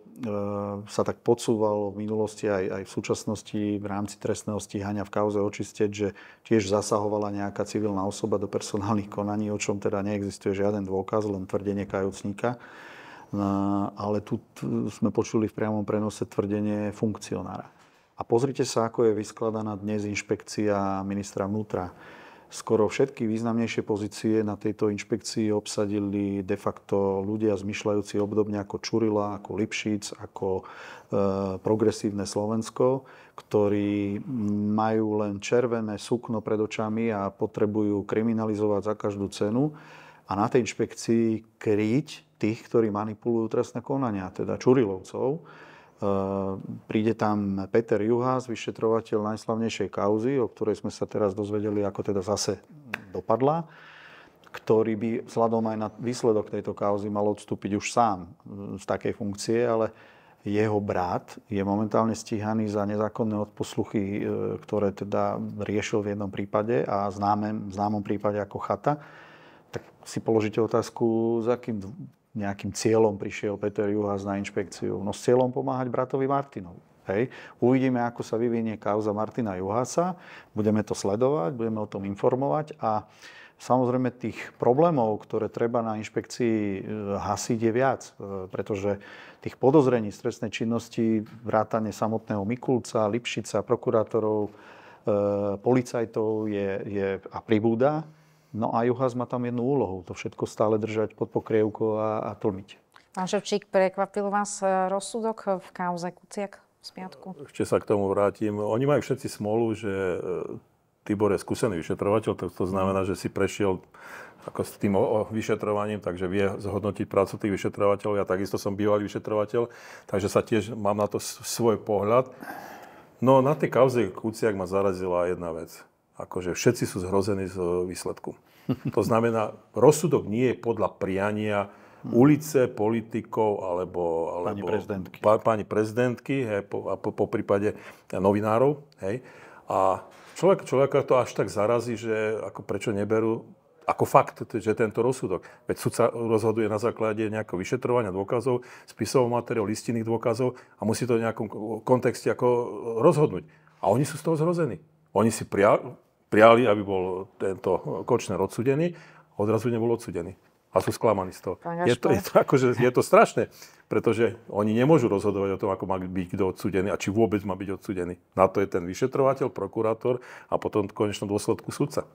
sa tak podsúvalo v minulosti aj, aj v súčasnosti v rámci trestného stíhania v kauze očisteť, že tiež zasahovala nejaká civilná osoba do personálnych konaní, o čom teda neexistuje žiaden dôkaz, len tvrdenie kajúcníka. No, ale tu sme počuli v priamom prenose tvrdenie funkcionára. A pozrite sa, ako je vyskladaná dnes inšpekcia ministra vnútra skoro všetky významnejšie pozície na tejto inšpekcii obsadili de facto ľudia zmyšľajúci obdobne ako Čurila, ako Lipšic, ako e, progresívne Slovensko, ktorí majú len červené sukno pred očami a potrebujú kriminalizovať za každú cenu a na tej inšpekcii kryť tých, ktorí manipulujú trestné konania, teda Čurilovcov Ehm, príde tam Peter Juhás, vyšetrovateľ najslavnejšej kauzy, o ktorej sme sa teraz dozvedeli, ako teda zase dopadla, ktorý by vzhľadom aj na výsledok tejto kauzy mal odstúpiť už sám mm, z takej funkcie, ale jeho brat je momentálne stíhaný za nezákonné odposluchy, e, ktoré teda riešil v jednom prípade a známem, známom prípade ako chata. Tak si položíte otázku, za akým nejakým cieľom prišiel Peter Juhas na inšpekciu. No s cieľom pomáhať bratovi Martinovi. Hej. Uvidíme, ako sa vyvinie kauza Martina Juhasa. Budeme to sledovať, budeme o tom informovať a Samozrejme, tých problémov, ktoré treba na inšpekcii e, hasiť, je viac, e, pretože tých podozrení z trestnej činnosti, vrátane samotného Mikulca, Lipšica, prokurátorov, e, policajtov je, je a pribúda. No a Juhas má tam jednu úlohu, to všetko stále držať pod pokrievkou a, a tlmiť. Pán Ševčík, prekvapil vás e, rozsudok v kauze Kuciak v smiatku? Ešte sa k tomu vrátim. Oni majú všetci smolu, že e, Tibor je skúsený vyšetrovateľ, to, to znamená, že si prešiel ako s tým o, o vyšetrovaním, takže vie zhodnotiť prácu tých vyšetrovateľov. Ja takisto som bývalý vyšetrovateľ, takže sa tiež mám na to svoj pohľad. No na tej kauze Kuciak ma zarazila jedna vec akože všetci sú zhrození z výsledku. To znamená, rozsudok nie je podľa priania ulice, politikov alebo, alebo pani prezidentky, pá, pani prezidentky hej, po, a po, po prípade novinárov. Hej. A človek, človeka to až tak zarazí, že ako prečo neberú ako fakt, že tento rozsudok. Veď sudca rozhoduje na základe nejakého vyšetrovania dôkazov, spisov materiál, listinných dôkazov a musí to v nejakom kontexte ako rozhodnúť. A oni sú z toho zrození. Oni si Prijali, aby bol tento Kočner odsudený, odrazu nebol odsudený. A sú sklamaní z toho. Je to, je, to akože, je to strašné, pretože oni nemôžu rozhodovať o tom, ako má byť kto odsudený a či vôbec má byť odsudený. Na to je ten vyšetrovateľ, prokurátor a potom v konečnom dôsledku sudca.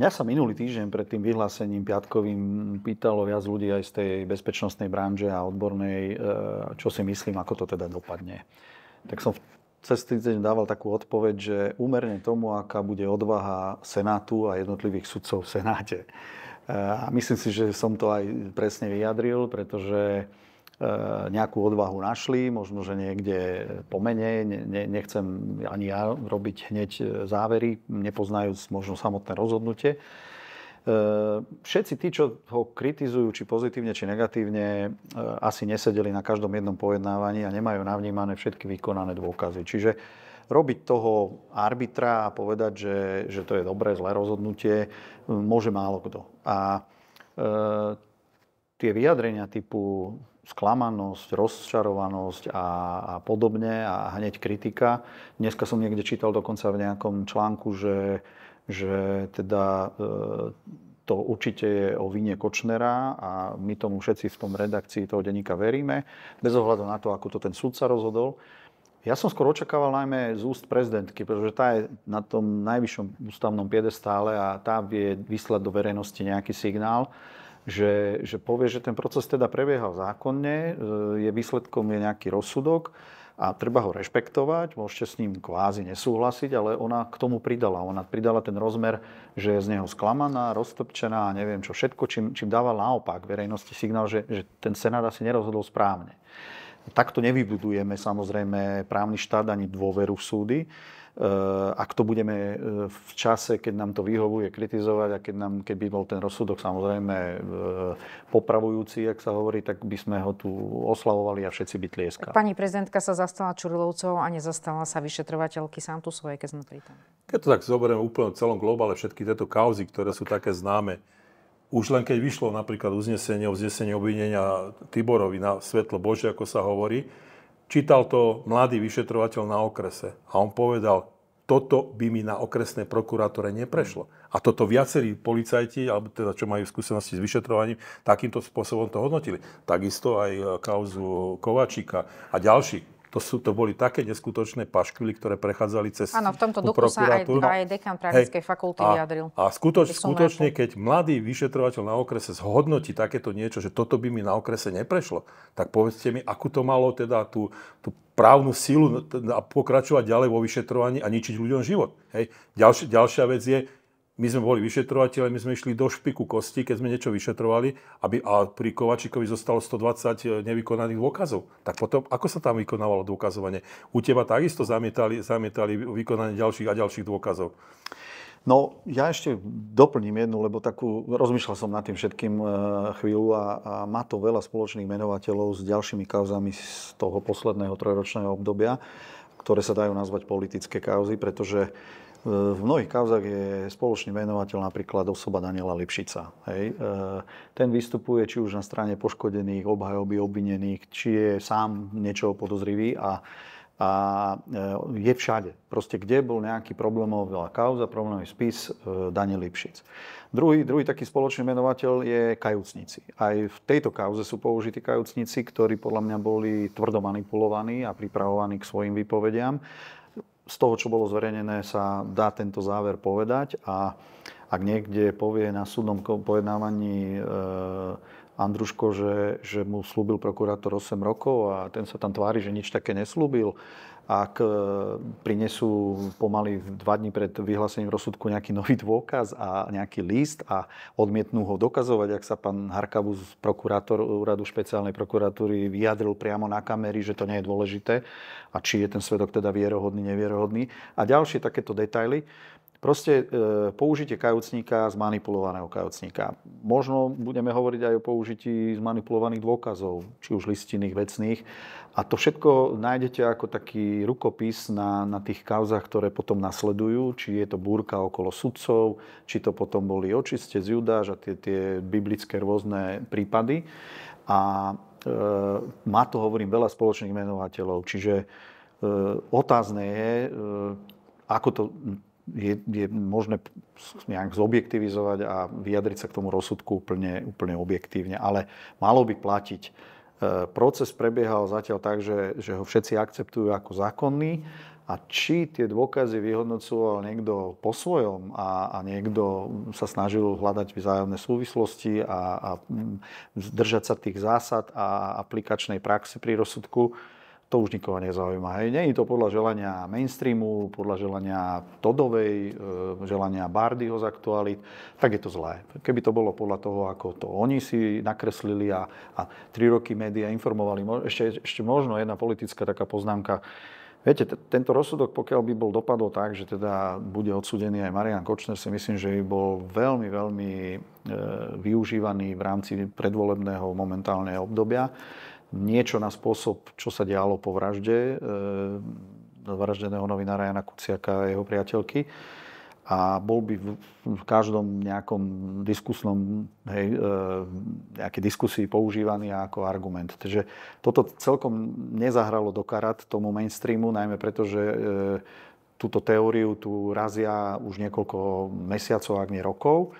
Mňa sa minulý týždeň pred tým vyhlásením piatkovým pýtalo viac ľudí aj z tej bezpečnostnej branže a odbornej, e, čo si myslím, ako to teda dopadne. Tak som v cez týždeň dával takú odpoveď, že úmerne tomu, aká bude odvaha Senátu a jednotlivých sudcov v Senáte. E, a myslím si, že som to aj presne vyjadril, pretože e, nejakú odvahu našli, možno, že niekde pomenej, nechcem ani ja robiť hneď e, závery, nepoznajúc možno samotné rozhodnutie. Ehm, všetci tí, čo ho kritizujú, či pozitívne, či negatívne, ehm, asi nesedeli na každom jednom pojednávaní a nemajú navnímané všetky vykonané dôkazy. Čiže robiť toho arbitra a povedať, že, že to je dobré, zlé rozhodnutie, ehm, môže málo kto. A e, tie vyjadrenia typu sklamanosť, rozčarovanosť a, a podobne a hneď kritika. Dneska som niekde čítal dokonca v nejakom článku, že že teda e, to určite je o vine Kočnera a my tomu všetci v tom redakcii toho denníka veríme, bez ohľadu na to, ako to ten súd sa rozhodol. Ja som skôr očakával najmä z úst prezidentky, pretože tá je na tom najvyššom ústavnom piedestále a tá vie vyslať do verejnosti nejaký signál, že, že povie, že ten proces teda prebiehal zákonne, e, je výsledkom je nejaký rozsudok a treba ho rešpektovať, môžete s ním kvázi nesúhlasiť, ale ona k tomu pridala. Ona pridala ten rozmer, že je z neho sklamaná, roztrpčená a neviem čo všetko, čím, čím dáva naopak verejnosti signál, že, že ten senát asi nerozhodol správne. Takto nevybudujeme samozrejme právny štát ani dôveru v súdy. Eh, ak to budeme eh, v čase, keď nám to vyhovuje kritizovať a keď, nám, keď by bol ten rozsudok samozrejme eh, popravujúci, ak sa hovorí, tak by sme ho tu oslavovali a všetci by tlieskali. Pani prezidentka sa zastala Čurilovcov a nezastala sa vyšetrovateľky svoje, keď sme pri tom. Keď to tak zoberiem úplne v celom globále, všetky tieto kauzy, ktoré sú také známe, už len keď vyšlo napríklad uznesenie o vznesení obvinenia Tiborovi na svetlo Bože, ako sa hovorí, Čítal to mladý vyšetrovateľ na okrese a on povedal, toto by mi na okresné prokurátore neprešlo. A toto viacerí policajti, alebo teda čo majú skúsenosti s vyšetrovaním, takýmto spôsobom to hodnotili. Takisto aj kauzu Kovačíka a ďalší. To, sú, to boli také neskutočné paškvily, ktoré prechádzali cez Áno, v tomto doku sa aj, aj dekan právnickej fakulty a, vyjadril. A skutoč, skutočne, keď mladý vyšetrovateľ na okrese zhodnotí takéto niečo, že toto by mi na okrese neprešlo, tak povedzte mi, akú to malo teda tú, tú právnu silu a teda pokračovať ďalej vo vyšetrovaní a ničiť ľuďom život. Hej. Ďalšia, ďalšia vec je, my sme boli vyšetrovateľe, my sme išli do špiku kosti, keď sme niečo vyšetrovali, aby, a pri Kovačikovi zostalo 120 e, nevykonaných dôkazov. Tak potom, ako sa tam vykonávalo dôkazovanie? U teba takisto zamietali, zamietali vykonanie ďalších a ďalších dôkazov. No, ja ešte doplním jednu, lebo takú, rozmýšľal som nad tým všetkým e, chvíľu a, a má to veľa spoločných menovateľov s ďalšími kauzami z toho posledného trojročného obdobia, ktoré sa dajú nazvať politické kauzy, pretože v mnohých kauzach je spoločný menovateľ napríklad osoba Daniela Lipšica. Hej. E, ten vystupuje či už na strane poškodených, obhajoby, obvinených, či je sám niečo podozrivý a, a e, je všade. Proste kde bol nejaký problémový kauza, problémový spis, e, Daniel Lipšic. Druhý, druhý taký spoločný menovateľ je kajúcnici. Aj v tejto kauze sú použití kajúcnici, ktorí podľa mňa boli tvrdo manipulovaní a pripravovaní k svojim výpovediam z toho, čo bolo zverejnené, sa dá tento záver povedať a ak niekde povie na súdnom pojednávaní eh, Andruško, že, že mu slúbil prokurátor 8 rokov a ten sa tam tvári, že nič také neslúbil, ak e, prinesú pomaly dva dní pred vyhlásením rozsudku nejaký nový dôkaz a nejaký list a odmietnú ho dokazovať, ak sa pán Harkavus, prokurátor úradu špeciálnej prokuratúry, vyjadril priamo na kamery, že to nie je dôležité a či je ten svedok teda vierohodný, nevierohodný a ďalšie takéto detaily Proste e, použitie kajúcníka, zmanipulovaného kajúcníka. Možno budeme hovoriť aj o použití zmanipulovaných dôkazov, či už listinných, vecných. A to všetko nájdete ako taký rukopis na, na tých kauzach, ktoré potom nasledujú. Či je to búrka okolo sudcov, či to potom boli očiste z Judáš a tie, tie biblické rôzne prípady. A e, má to, hovorím, veľa spoločných menovateľov. Čiže e, otázne je, e, ako to je, je možné nejak zobjektivizovať a vyjadriť sa k tomu rozsudku úplne, úplne objektívne. Ale malo by platiť. E, proces prebiehal zatiaľ tak, že, že ho všetci akceptujú ako zákonný a či tie dôkazy vyhodnocoval niekto po svojom a, a niekto sa snažil hľadať vzájomné súvislosti a, a držať sa tých zásad a aplikačnej praxe pri rozsudku, to už nikoho nezaujíma. Hej. Nie je to podľa želania mainstreamu, podľa želania Todovej, e, želania Bardyho z aktualit, tak je to zlé. Keby to bolo podľa toho, ako to oni si nakreslili a, a tri roky médiá informovali, ešte, ešte možno jedna politická taká poznámka, Viete, t- tento rozsudok, pokiaľ by bol dopadol tak, že teda bude odsudený aj Marian Kočner, si myslím, že by bol veľmi, veľmi e, využívaný v rámci predvolebného momentálneho obdobia niečo na spôsob, čo sa dialo po vražde eh, vraždeného novinára Jana Kuciaka a jeho priateľky. A bol by v, v každom nejakom diskusnom, hej, e, nejaké diskusii používaný ako argument. Takže toto celkom nezahralo do karat tomu mainstreamu, najmä preto, že e, túto teóriu tu razia už niekoľko mesiacov, ak nie rokov.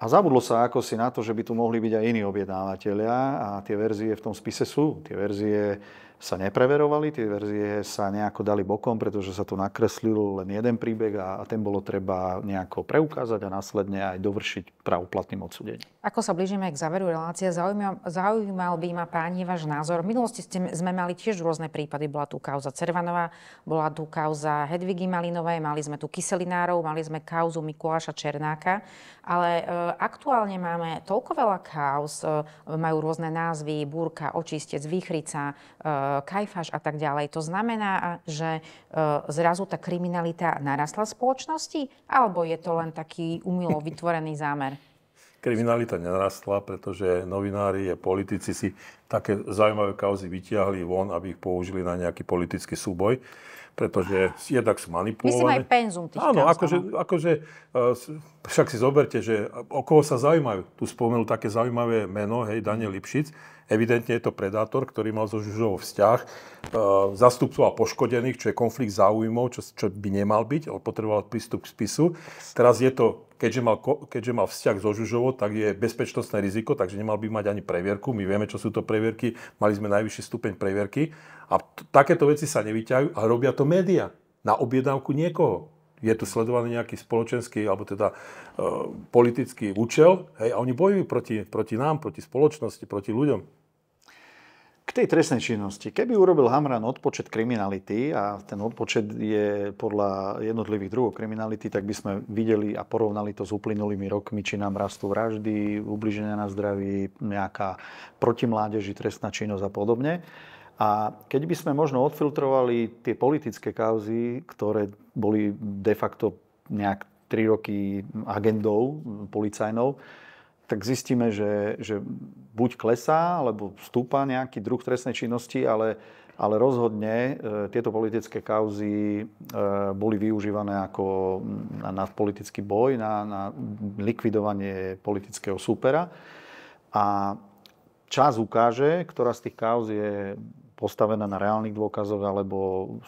A zabudlo sa ako si na to, že by tu mohli byť aj iní objednávateľia a tie verzie v tom spise sú. Tie verzie sa nepreverovali, tie verzie sa nejako dali bokom, pretože sa tu nakreslil len jeden príbeh a, ten bolo treba nejako preukázať a následne aj dovršiť pravoplatným odsudením. Ako sa blížime k záveru relácie, zaujímal, zaujímal by ma páni váš názor. V minulosti ste, sme mali tiež rôzne prípady. Bola tu kauza Cervanová, bola tu kauza Hedvigy Malinovej, mali sme tu Kyselinárov, mali sme kauzu Mikuláša Černáka, ale e, aktuálne máme toľko veľa chaos, e, majú rôzne názvy, búrka, očistec, výchrica, e, kajfaš a tak ďalej. To znamená, že e, zrazu tá kriminalita narastla v spoločnosti, alebo je to len taký umilo vytvorený zámer? kriminalita nenarastla, pretože novinári a politici si také zaujímavé kauzy vytiahli von, aby ich použili na nejaký politický súboj pretože jednak sú manipulované. Myslím aj penzum tých Áno, akože, akože, e, však si zoberte, že o koho sa zaujímajú. Tu spomenul také zaujímavé meno, hej, Daniel Lipšic. Evidentne je to predátor, ktorý mal so Žužovou vzťah, e, a poškodených, čo je konflikt záujmov, čo, čo by nemal byť, ale potreboval prístup k spisu. Teraz je to keďže mal, keďže mal vzťah so Žužovou, tak je bezpečnostné riziko, takže nemal by mať ani previerku. My vieme, čo sú to previerky, mali sme najvyšší stupeň previerky. A t- takéto veci sa nevyťajú, ale robia to média na objednávku niekoho. Je tu sledovaný nejaký spoločenský alebo teda e, politický účel hej, a oni bojujú proti, proti nám, proti spoločnosti, proti ľuďom. K tej trestnej činnosti. Keby urobil Hamran odpočet kriminality a ten odpočet je podľa jednotlivých druhov kriminality, tak by sme videli a porovnali to s uplynulými rokmi, či nám rastú vraždy, ubliženia na zdraví, nejaká protimládeži, trestná činnosť a podobne. A keď by sme možno odfiltrovali tie politické kauzy, ktoré boli de facto nejak 3 roky agendou policajnou, tak zistíme, že, že buď klesá, alebo vstúpa nejaký druh trestnej činnosti, ale, ale rozhodne e, tieto politické kauzy e, boli využívané ako mm, na, na politický boj, na, na likvidovanie politického súpera. A čas ukáže, ktorá z tých kauz je postavená na reálnych dôkazoch alebo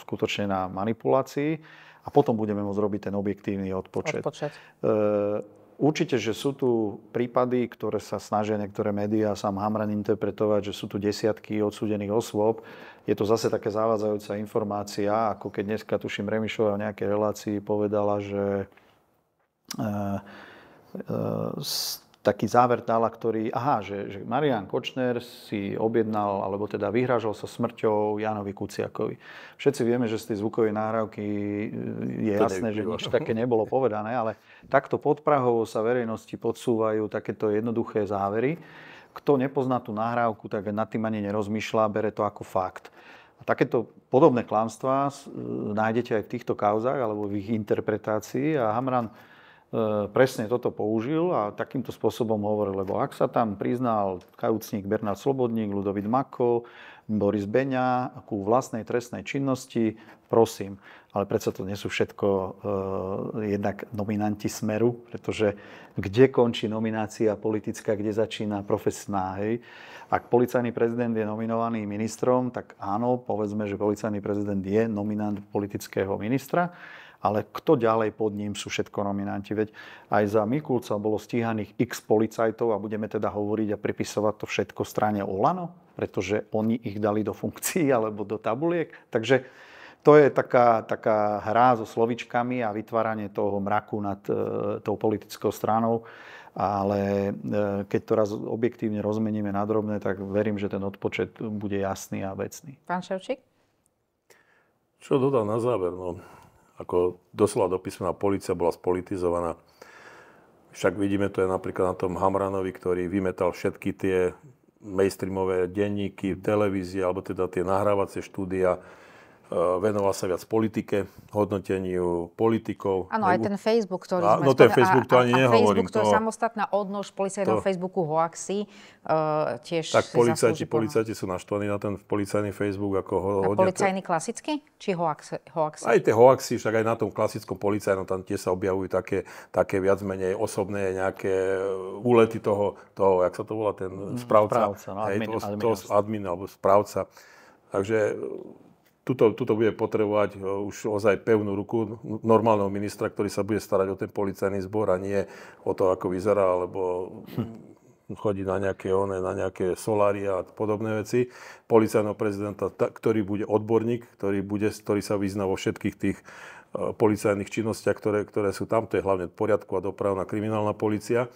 skutočne na manipulácii a potom budeme môcť robiť ten objektívny odpočet. odpočet. E, Určite, že sú tu prípady, ktoré sa snažia niektoré médiá, sám Hamran interpretovať, že sú tu desiatky odsúdených osôb. Je to zase také zavádzajúca informácia, ako keď dneska, tuším, Remišová v nejakej relácii povedala, že e, e, taký záver dala, ktorý, aha, že, že Marian Kočner si objednal, alebo teda vyhražal sa smrťou Janovi Kuciakovi. Všetci vieme, že z tej zvukovej náhrávky e, je jasné, že nič také nebolo povedané, ale takto podprahovo sa verejnosti podsúvajú takéto jednoduché závery. Kto nepozná tú nahrávku, tak nad tým ani nerozmýšľa, bere to ako fakt. A takéto podobné klamstvá e, nájdete aj v týchto kauzách alebo v ich interpretácii a Hamran E, presne toto použil a takýmto spôsobom hovoril, lebo ak sa tam priznal kajúcník Bernard Slobodník, Ludovit Mako, Boris Beňa ku vlastnej trestnej činnosti, prosím. Ale predsa to nie sú všetko e, jednak nominanti Smeru, pretože kde končí nominácia politická, kde začína profesná. Hej? Ak policajný prezident je nominovaný ministrom, tak áno, povedzme, že policajný prezident je nominant politického ministra ale kto ďalej pod ním sú všetko nominanti. Veď aj za Mikulca bolo stíhaných x policajtov a budeme teda hovoriť a pripisovať to všetko strane Olano, pretože oni ich dali do funkcií alebo do tabuliek. Takže to je taká, taká hra so slovičkami a vytváranie toho mraku nad e, tou politickou stranou. Ale e, keď to raz objektívne rozmeníme na drobné, tak verím, že ten odpočet bude jasný a vecný. Pán Ševčík? Čo dodá na záver? No, ako doslova do písmena policia bola spolitizovaná. Však vidíme to aj napríklad na tom Hamranovi, ktorý vymetal všetky tie mainstreamové denníky, televízie, alebo teda tie nahrávacie štúdia, Eh, venoval sa viac politike, hodnoteniu politikov. Áno, aj ten Facebook, ktorý a, sme... No ten spod... Facebook, to ani a, nehovorím. Facebook, to je samostatná odnož policajného to... Facebooku Hoaxi, uh, tiež Tak policajti, policajti sú naštvaní na ten policajný Facebook ako ho, na hodne... policajný to... klasický? Či hoax, hoaxi? Aj tie hoaxi, však aj na tom klasickom policajnom, no tam tie sa objavujú také, také viac menej osobné nejaké eh, úlety toho, toho, jak sa to volá, ten mm, správca. Správca, no, hej, admin, to, admin, to, admin alebo správca. Takže tuto, tuto bude potrebovať e, už ozaj pevnú ruku normálneho ministra, ktorý sa bude starať o ten policajný zbor a nie o to, ako vyzerá, alebo hm. chodí na nejaké one, na nejaké solária a podobné veci. Policajného prezidenta, ktorý bude odborník, ktorý, bude, ktorý sa vyzná vo všetkých tých e, policajných činnostiach, ktoré, ktoré sú tam, to je hlavne poriadku a dopravná kriminálna policia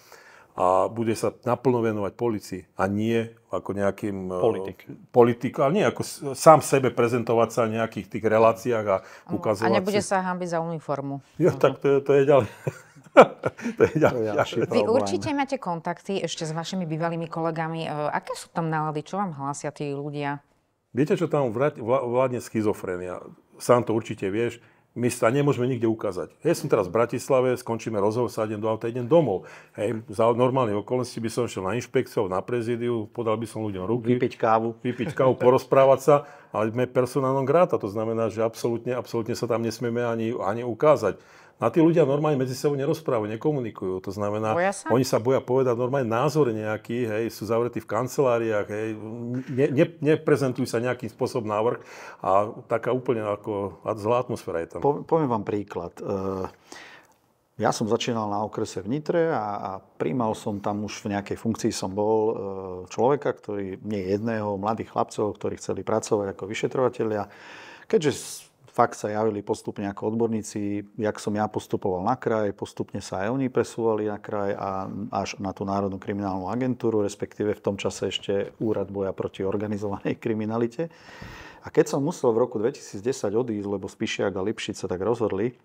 a bude sa naplno venovať policii a nie ako nejakým... E, Politik. Politik, ale nie ako sám sebe prezentovať sa v nejakých tých reláciách a ukazovať A nebude si... sa hambiť za uniformu. Jo, uh-huh. tak to, je, to je ďalej. to je ďalej. To je Vy určite máte kontakty ešte s vašimi bývalými kolegami. E, aké sú tam nálady? Čo vám hlásia tí ľudia? Viete, čo tam vládne schizofrenia? Sám to určite vieš my sa nemôžeme nikde ukázať. Ja som teraz v Bratislave, skončíme rozhovor, sadnem do auta, idem domov. Hej, za normálne okolnosti by som šiel na inšpekciu, na prezidiu, podal by som ľuďom ruky. Vypiť kávu. Vypiť kávu, porozprávať sa, ale sme personálnom gráta. To znamená, že absolútne, absolútne sa tam nesmieme ani, ani ukázať. A tí ľudia normálne medzi sebou nerozprávajú, nekomunikujú. To znamená, sa? oni sa boja povedať normálne názor nejaký, hej, sú zavretí v kanceláriách, hej, ne, ne, neprezentujú sa nejakým spôsobom návrh a taká úplne ako zlá atmosféra je tam. Po, poviem vám príklad. E, ja som začínal na okrese v Nitre a, a príjmal som tam už v nejakej funkcii som bol e, človeka, ktorý, nie jedného, mladých chlapcov, ktorí chceli pracovať ako vyšetrovateľia. Keďže fakt sa javili postupne ako odborníci, jak som ja postupoval na kraj, postupne sa aj oni presúvali na kraj a až na tú Národnú kriminálnu agentúru, respektíve v tom čase ešte Úrad boja proti organizovanej kriminalite. A keď som musel v roku 2010 odísť, lebo Spišiak a Lipšic sa tak rozhodli,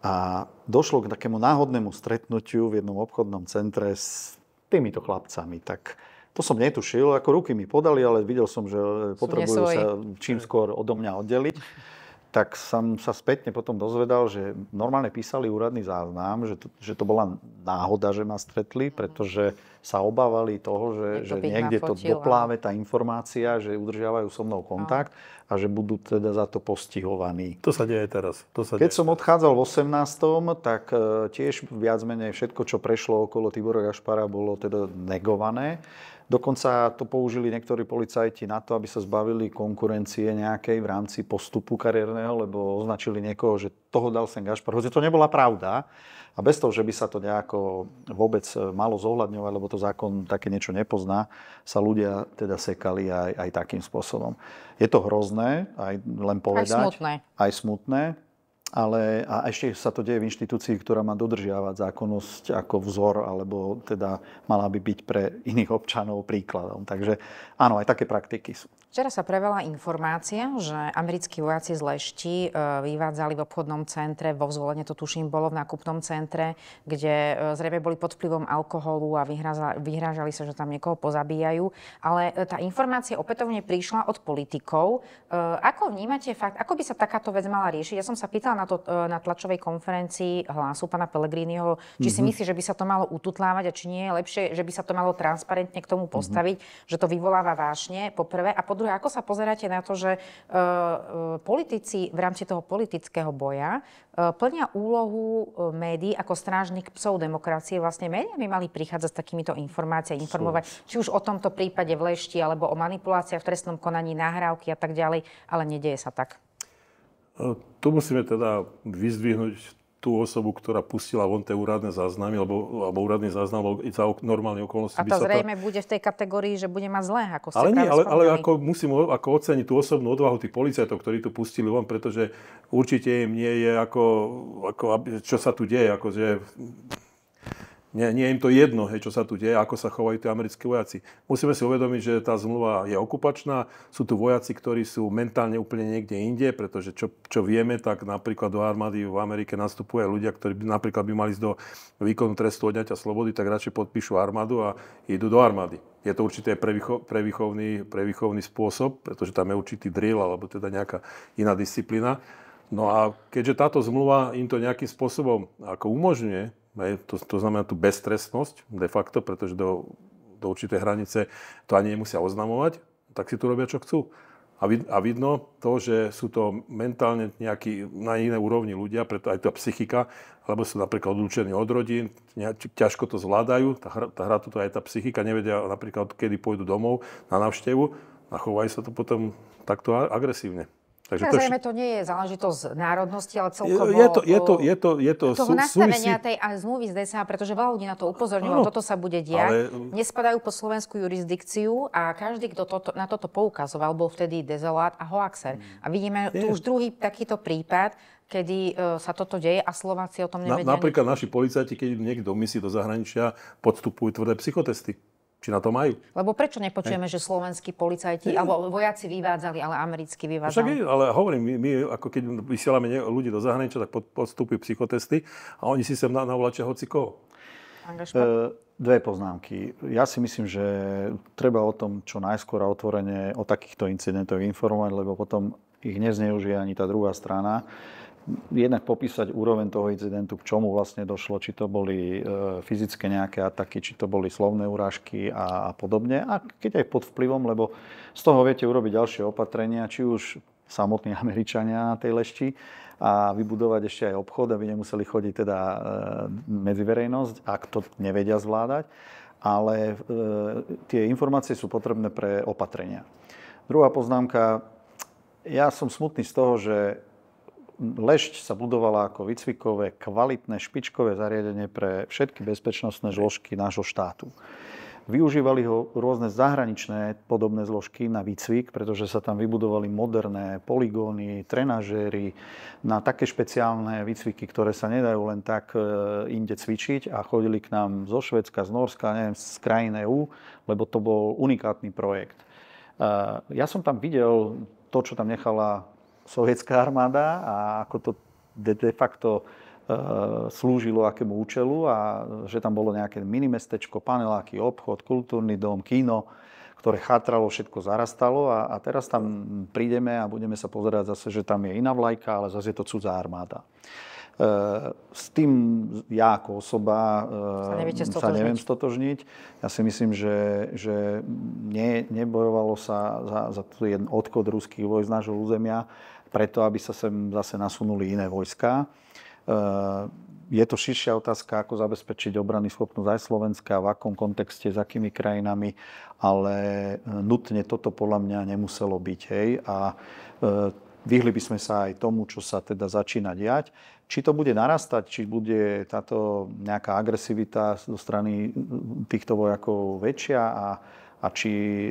a došlo k takému náhodnému stretnutiu v jednom obchodnom centre s týmito chlapcami, tak to som netušil, ako ruky mi podali, ale videl som, že potrebujú sa čím skôr odo mňa oddeliť. tak som sa spätne potom dozvedal, že normálne písali úradný záznam, že to, že to bola náhoda, že ma stretli, mhm. pretože sa obávali toho, že, že niekde to dopláve tá informácia, že udržiavajú so mnou kontakt a že budú teda za to postihovaní. To sa deje teraz. To sa Keď deje. som odchádzal v 18., tak e, tiež viac menej všetko, čo prešlo okolo Tibora Gašpara, bolo teda negované. Dokonca to použili niektorí policajti na to, aby sa zbavili konkurencie nejakej v rámci postupu kariérneho, lebo označili niekoho, že toho dal sen Gašpar, hoci to nebola pravda. A bez toho, že by sa to nejako vôbec e, malo zohľadňovať, lebo to zákon také niečo nepozná, sa ľudia teda sekali aj, aj takým spôsobom. Je to hrozné, aj len povedať. Aj smutné. Aj smutné ale a ešte sa to deje v inštitúcii, ktorá má dodržiavať zákonnosť ako vzor, alebo teda mala by byť pre iných občanov príkladom. Takže áno, aj také praktiky sú. Včera sa prevela informácia, že americkí vojaci z Lešti e, vyvádzali v obchodnom centre, vo vzvolenie to tuším bolo v nákupnom centre, kde e, zrejme boli pod vplyvom alkoholu a vyhrážali sa, že tam niekoho pozabíjajú. Ale e, tá informácia opätovne prišla od politikov. Ako vnímate fakt, ako by sa takáto vec mala riešiť? Ja som sa pýtala na, to, e, na tlačovej konferencii hlasu pána Pellegriniho, či mm-hmm. si mhm. myslí, že by sa to malo ututlávať a či nie je lepšie, že by sa to malo transparentne k tomu mhm. postaviť, mm-hmm. že to vyvoláva vášne, po prvé. A po druhé, ako sa pozeráte na to, že uh, politici v rámci toho politického boja uh, plnia úlohu médií ako strážnik psov demokracie. Vlastne médiá by mali prichádzať s takýmito informáciami, informovať, či už o tomto prípade v Lešti, alebo o manipuláciách v trestnom konaní, nahrávky a tak ďalej, ale nedieje sa tak. E, tu musíme teda vyzdvihnúť tú osobu, ktorá pustila von tie úradné záznamy, alebo, alebo úradný záznam, alebo za ok, normálne okolnosti. A to by zrejme tá... bude v tej kategórii, že bude mať zlé, ako ste ale nie, ale, ale ako musím ako oceniť tú osobnú odvahu tých policajtov, ktorí tu pustili von, pretože určite im nie je ako, ako čo sa tu deje, ako že nie, nie je im to jedno, hej, čo sa tu deje, ako sa chovajú tí americkí vojaci. Musíme si uvedomiť, že tá zmluva je okupačná. Sú tu vojaci, ktorí sú mentálne úplne niekde inde, pretože čo, čo vieme, tak napríklad do armády v Amerike nastupuje ľudia, ktorí by, napríklad by mali ísť do výkonu trestu odňatia slobody, tak radšej podpíšu armádu a idú do armády. Je to určite prevýchovný, výchovný spôsob, pretože tam je určitý drill alebo teda nejaká iná disciplína. No a keďže táto zmluva im to nejakým spôsobom ako umožňuje, Hej, to, to znamená tú beztrestnosť de facto, pretože do, do určitej hranice to ani nemusia oznamovať, tak si tu robia, čo chcú. A, vid, a vidno to, že sú to mentálne nejaký, na iné úrovni ľudia, preto aj tá psychika, lebo sú napríklad odlučení od rodín, ťažko to zvládajú, tá hra, tá hra toto aj tá psychika, nevedia napríklad, kedy pôjdu domov na návštevu a chovajú sa to potom takto agresívne. Takže to, zrejme, to nie je záležitosť národnosti, ale celkovo je to, je to, eh, je to, je to toho sú, nastavenia súvisí... tej eh, zmluvy z DSA, pretože veľa ľudí na to upozorňovalo, toto sa bude diať. Ale... Nespadajú po slovenskú jurisdikciu a každý, kto toto, na toto poukazoval, bol vtedy dezolát a hoaxer. Hmm. A vidíme je. tu už druhý takýto prípad, kedy eh, sa toto deje a Slováci o tom nevedia. Na, napríklad ani... naši policajti, keď idú niekto do misie do zahraničia, podstupujú tvrdé psychotesty. Či na to majú? Lebo prečo nepočujeme, ne? že slovenskí policajti alebo vojaci vyvádzali, ale americkí no vyvádzali? Však ale hovorím, my, my ako keď vysielame ľudí do zahraničia, tak podstúpi psychotesty a oni si sem navlačia hoci koho. E, dve poznámky. Ja si myslím, že treba o tom čo najskôr a otvorene o takýchto incidentoch informovať, lebo potom ich nezneužije ani tá druhá strana jednak popísať úroveň toho incidentu, k čomu vlastne došlo, či to boli e, fyzické nejaké ataky, či to boli slovné urážky a, a podobne. A keď aj pod vplyvom, lebo z toho viete urobiť ďalšie opatrenia, či už samotní Američania na tej lešti a vybudovať ešte aj obchod, aby nemuseli chodiť teda e, medzi verejnosť, ak to nevedia zvládať. Ale e, tie informácie sú potrebné pre opatrenia. Druhá poznámka. Ja som smutný z toho, že Lešť sa budovala ako výcvikové, kvalitné, špičkové zariadenie pre všetky bezpečnostné zložky nášho štátu. Využívali ho rôzne zahraničné podobné zložky na výcvik, pretože sa tam vybudovali moderné poligóny, trenažéry na také špeciálne výcviky, ktoré sa nedajú len tak e, inde cvičiť a chodili k nám zo Švedska, z Norska, neviem, z krajín EU, lebo to bol unikátny projekt. E, ja som tam videl to, čo tam nechala sovietská armáda a ako to de, de facto e, slúžilo akému účelu a že tam bolo nejaké minimestečko, paneláky, obchod, kultúrny dom, kino, ktoré chátralo, všetko zarastalo a, a teraz tam prídeme a budeme sa pozerať zase, že tam je iná vlajka, ale zase je to cudzá armáda. E, s tým ja ako osoba e, sa, sa neviem stotožniť. Ja si myslím, že, že ne, nebojovalo sa za, za ten odchod ruských vojsk z nášho územia, preto, aby sa sem zase nasunuli iné vojska. E, je to širšia otázka, ako zabezpečiť obrany schopnosť aj Slovenska, v akom kontexte, s akými krajinami, ale e, nutne toto podľa mňa nemuselo byť. Hej? A e, vyhli by sme sa aj tomu, čo sa teda začína diať. Či to bude narastať, či bude táto nejaká agresivita zo strany týchto vojakov väčšia a, a či e,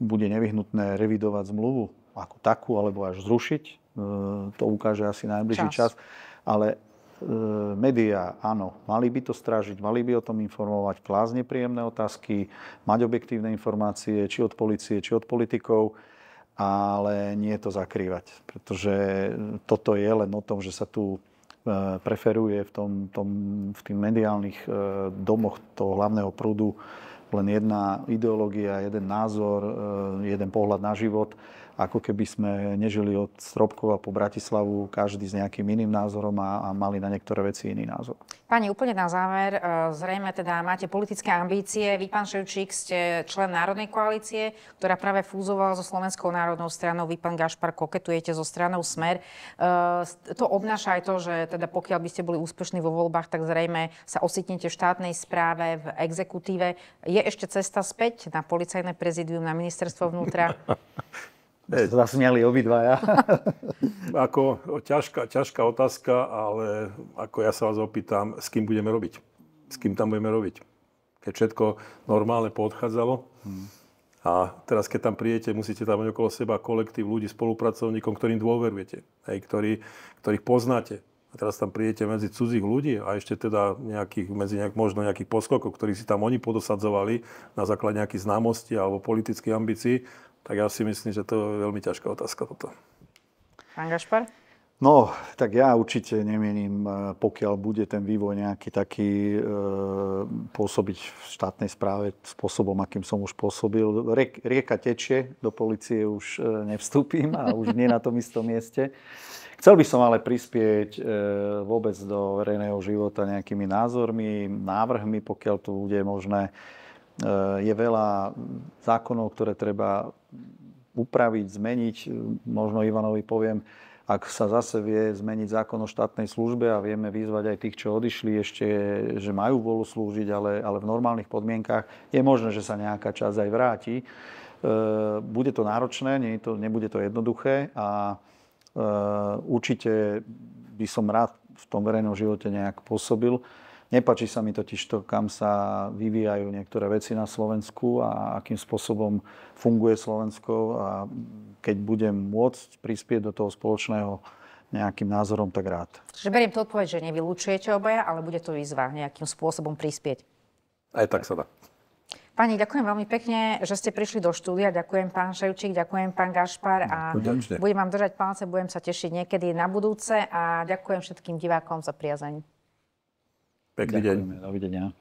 bude nevyhnutné revidovať zmluvu ako takú, alebo až zrušiť. E, to ukáže asi najbližší čas. čas. Ale e, médiá, áno, mali by to strážiť, mali by o tom informovať, klásť nepríjemné otázky, mať objektívne informácie, či od policie, či od politikov, ale nie to zakrývať, pretože toto je len o tom, že sa tu e, preferuje v, tom, tom, v tých mediálnych domoch toho hlavného prúdu len jedna ideológia, jeden názor, jeden pohľad na život ako keby sme nežili od Stropkova po Bratislavu, každý s nejakým iným názorom a, a mali na niektoré veci iný názor. Pani, úplne na záver, e, zrejme teda máte politické ambície. Vy, pán Ševčík, ste člen Národnej koalície, ktorá práve fúzovala so Slovenskou národnou stranou. Vy, pán Gašpar, koketujete so stranou Smer. E, to obnáša aj to, že teda pokiaľ by ste boli úspešní vo voľbách, tak zrejme sa ositnete v štátnej správe, v exekutíve. Je ešte cesta späť na policajné prezidium, na ministerstvo vnútra? My sa zasmiali obidvaja. ako ťažká, ťažká otázka, ale ako ja sa vás opýtam, s kým budeme robiť? S kým tam budeme robiť? Keď všetko normálne poodchádzalo hmm. a teraz keď tam prijete, musíte tam mať okolo seba kolektív ľudí, spolupracovníkom, ktorým dôverujete, hej, ktorý, ktorých poznáte. A teraz tam prijete medzi cudzích ľudí a ešte teda nejakých, medzi nejak, možno nejakých poskokov, ktorých si tam oni podosadzovali na základe nejakých známostí alebo politických ambícií tak ja si myslím, že to je veľmi ťažká otázka toto. Pán Gašpar? No, tak ja určite nemienim, e, pokiaľ bude ten vývoj nejaký taký e, pôsobiť v štátnej správe spôsobom, akým som už pôsobil. Riek, rieka tečie, do policie už e, nevstúpim a už nie na tom istom mieste. Chcel by som ale prispieť e, vôbec do verejného života nejakými názormi, návrhmi, pokiaľ to bude možné. Eh, je veľa zákonov, ktoré treba upraviť, zmeniť. Možno Ivanovi poviem, ak sa zase vie zmeniť zákon o štátnej službe a vieme vyzvať aj tých, čo odišli ešte, že majú volu slúžiť, ale, ale v normálnych podmienkách je možné, že sa nejaká časť aj vráti. Eh, bude to náročné, nie to, nebude to jednoduché a eh, určite by som rád v tom verejnom živote nejak pôsobil. Nepačí sa mi totiž to, kam sa vyvíjajú niektoré veci na Slovensku a akým spôsobom funguje Slovensko a keď budem môcť prispieť do toho spoločného nejakým názorom, tak rád. Čiže beriem to odpoveď, že nevylučujete obaja, ale bude to výzva nejakým spôsobom prispieť. Aj tak sa dá. Pani, ďakujem veľmi pekne, že ste prišli do štúdia. Ďakujem pán Ševčík, ďakujem pán Gašpar a budem vám držať palce, budem sa tešiť niekedy na budúce a ďakujem všetkým divákom za priazeň. Bekleyelim. Bekleyelim.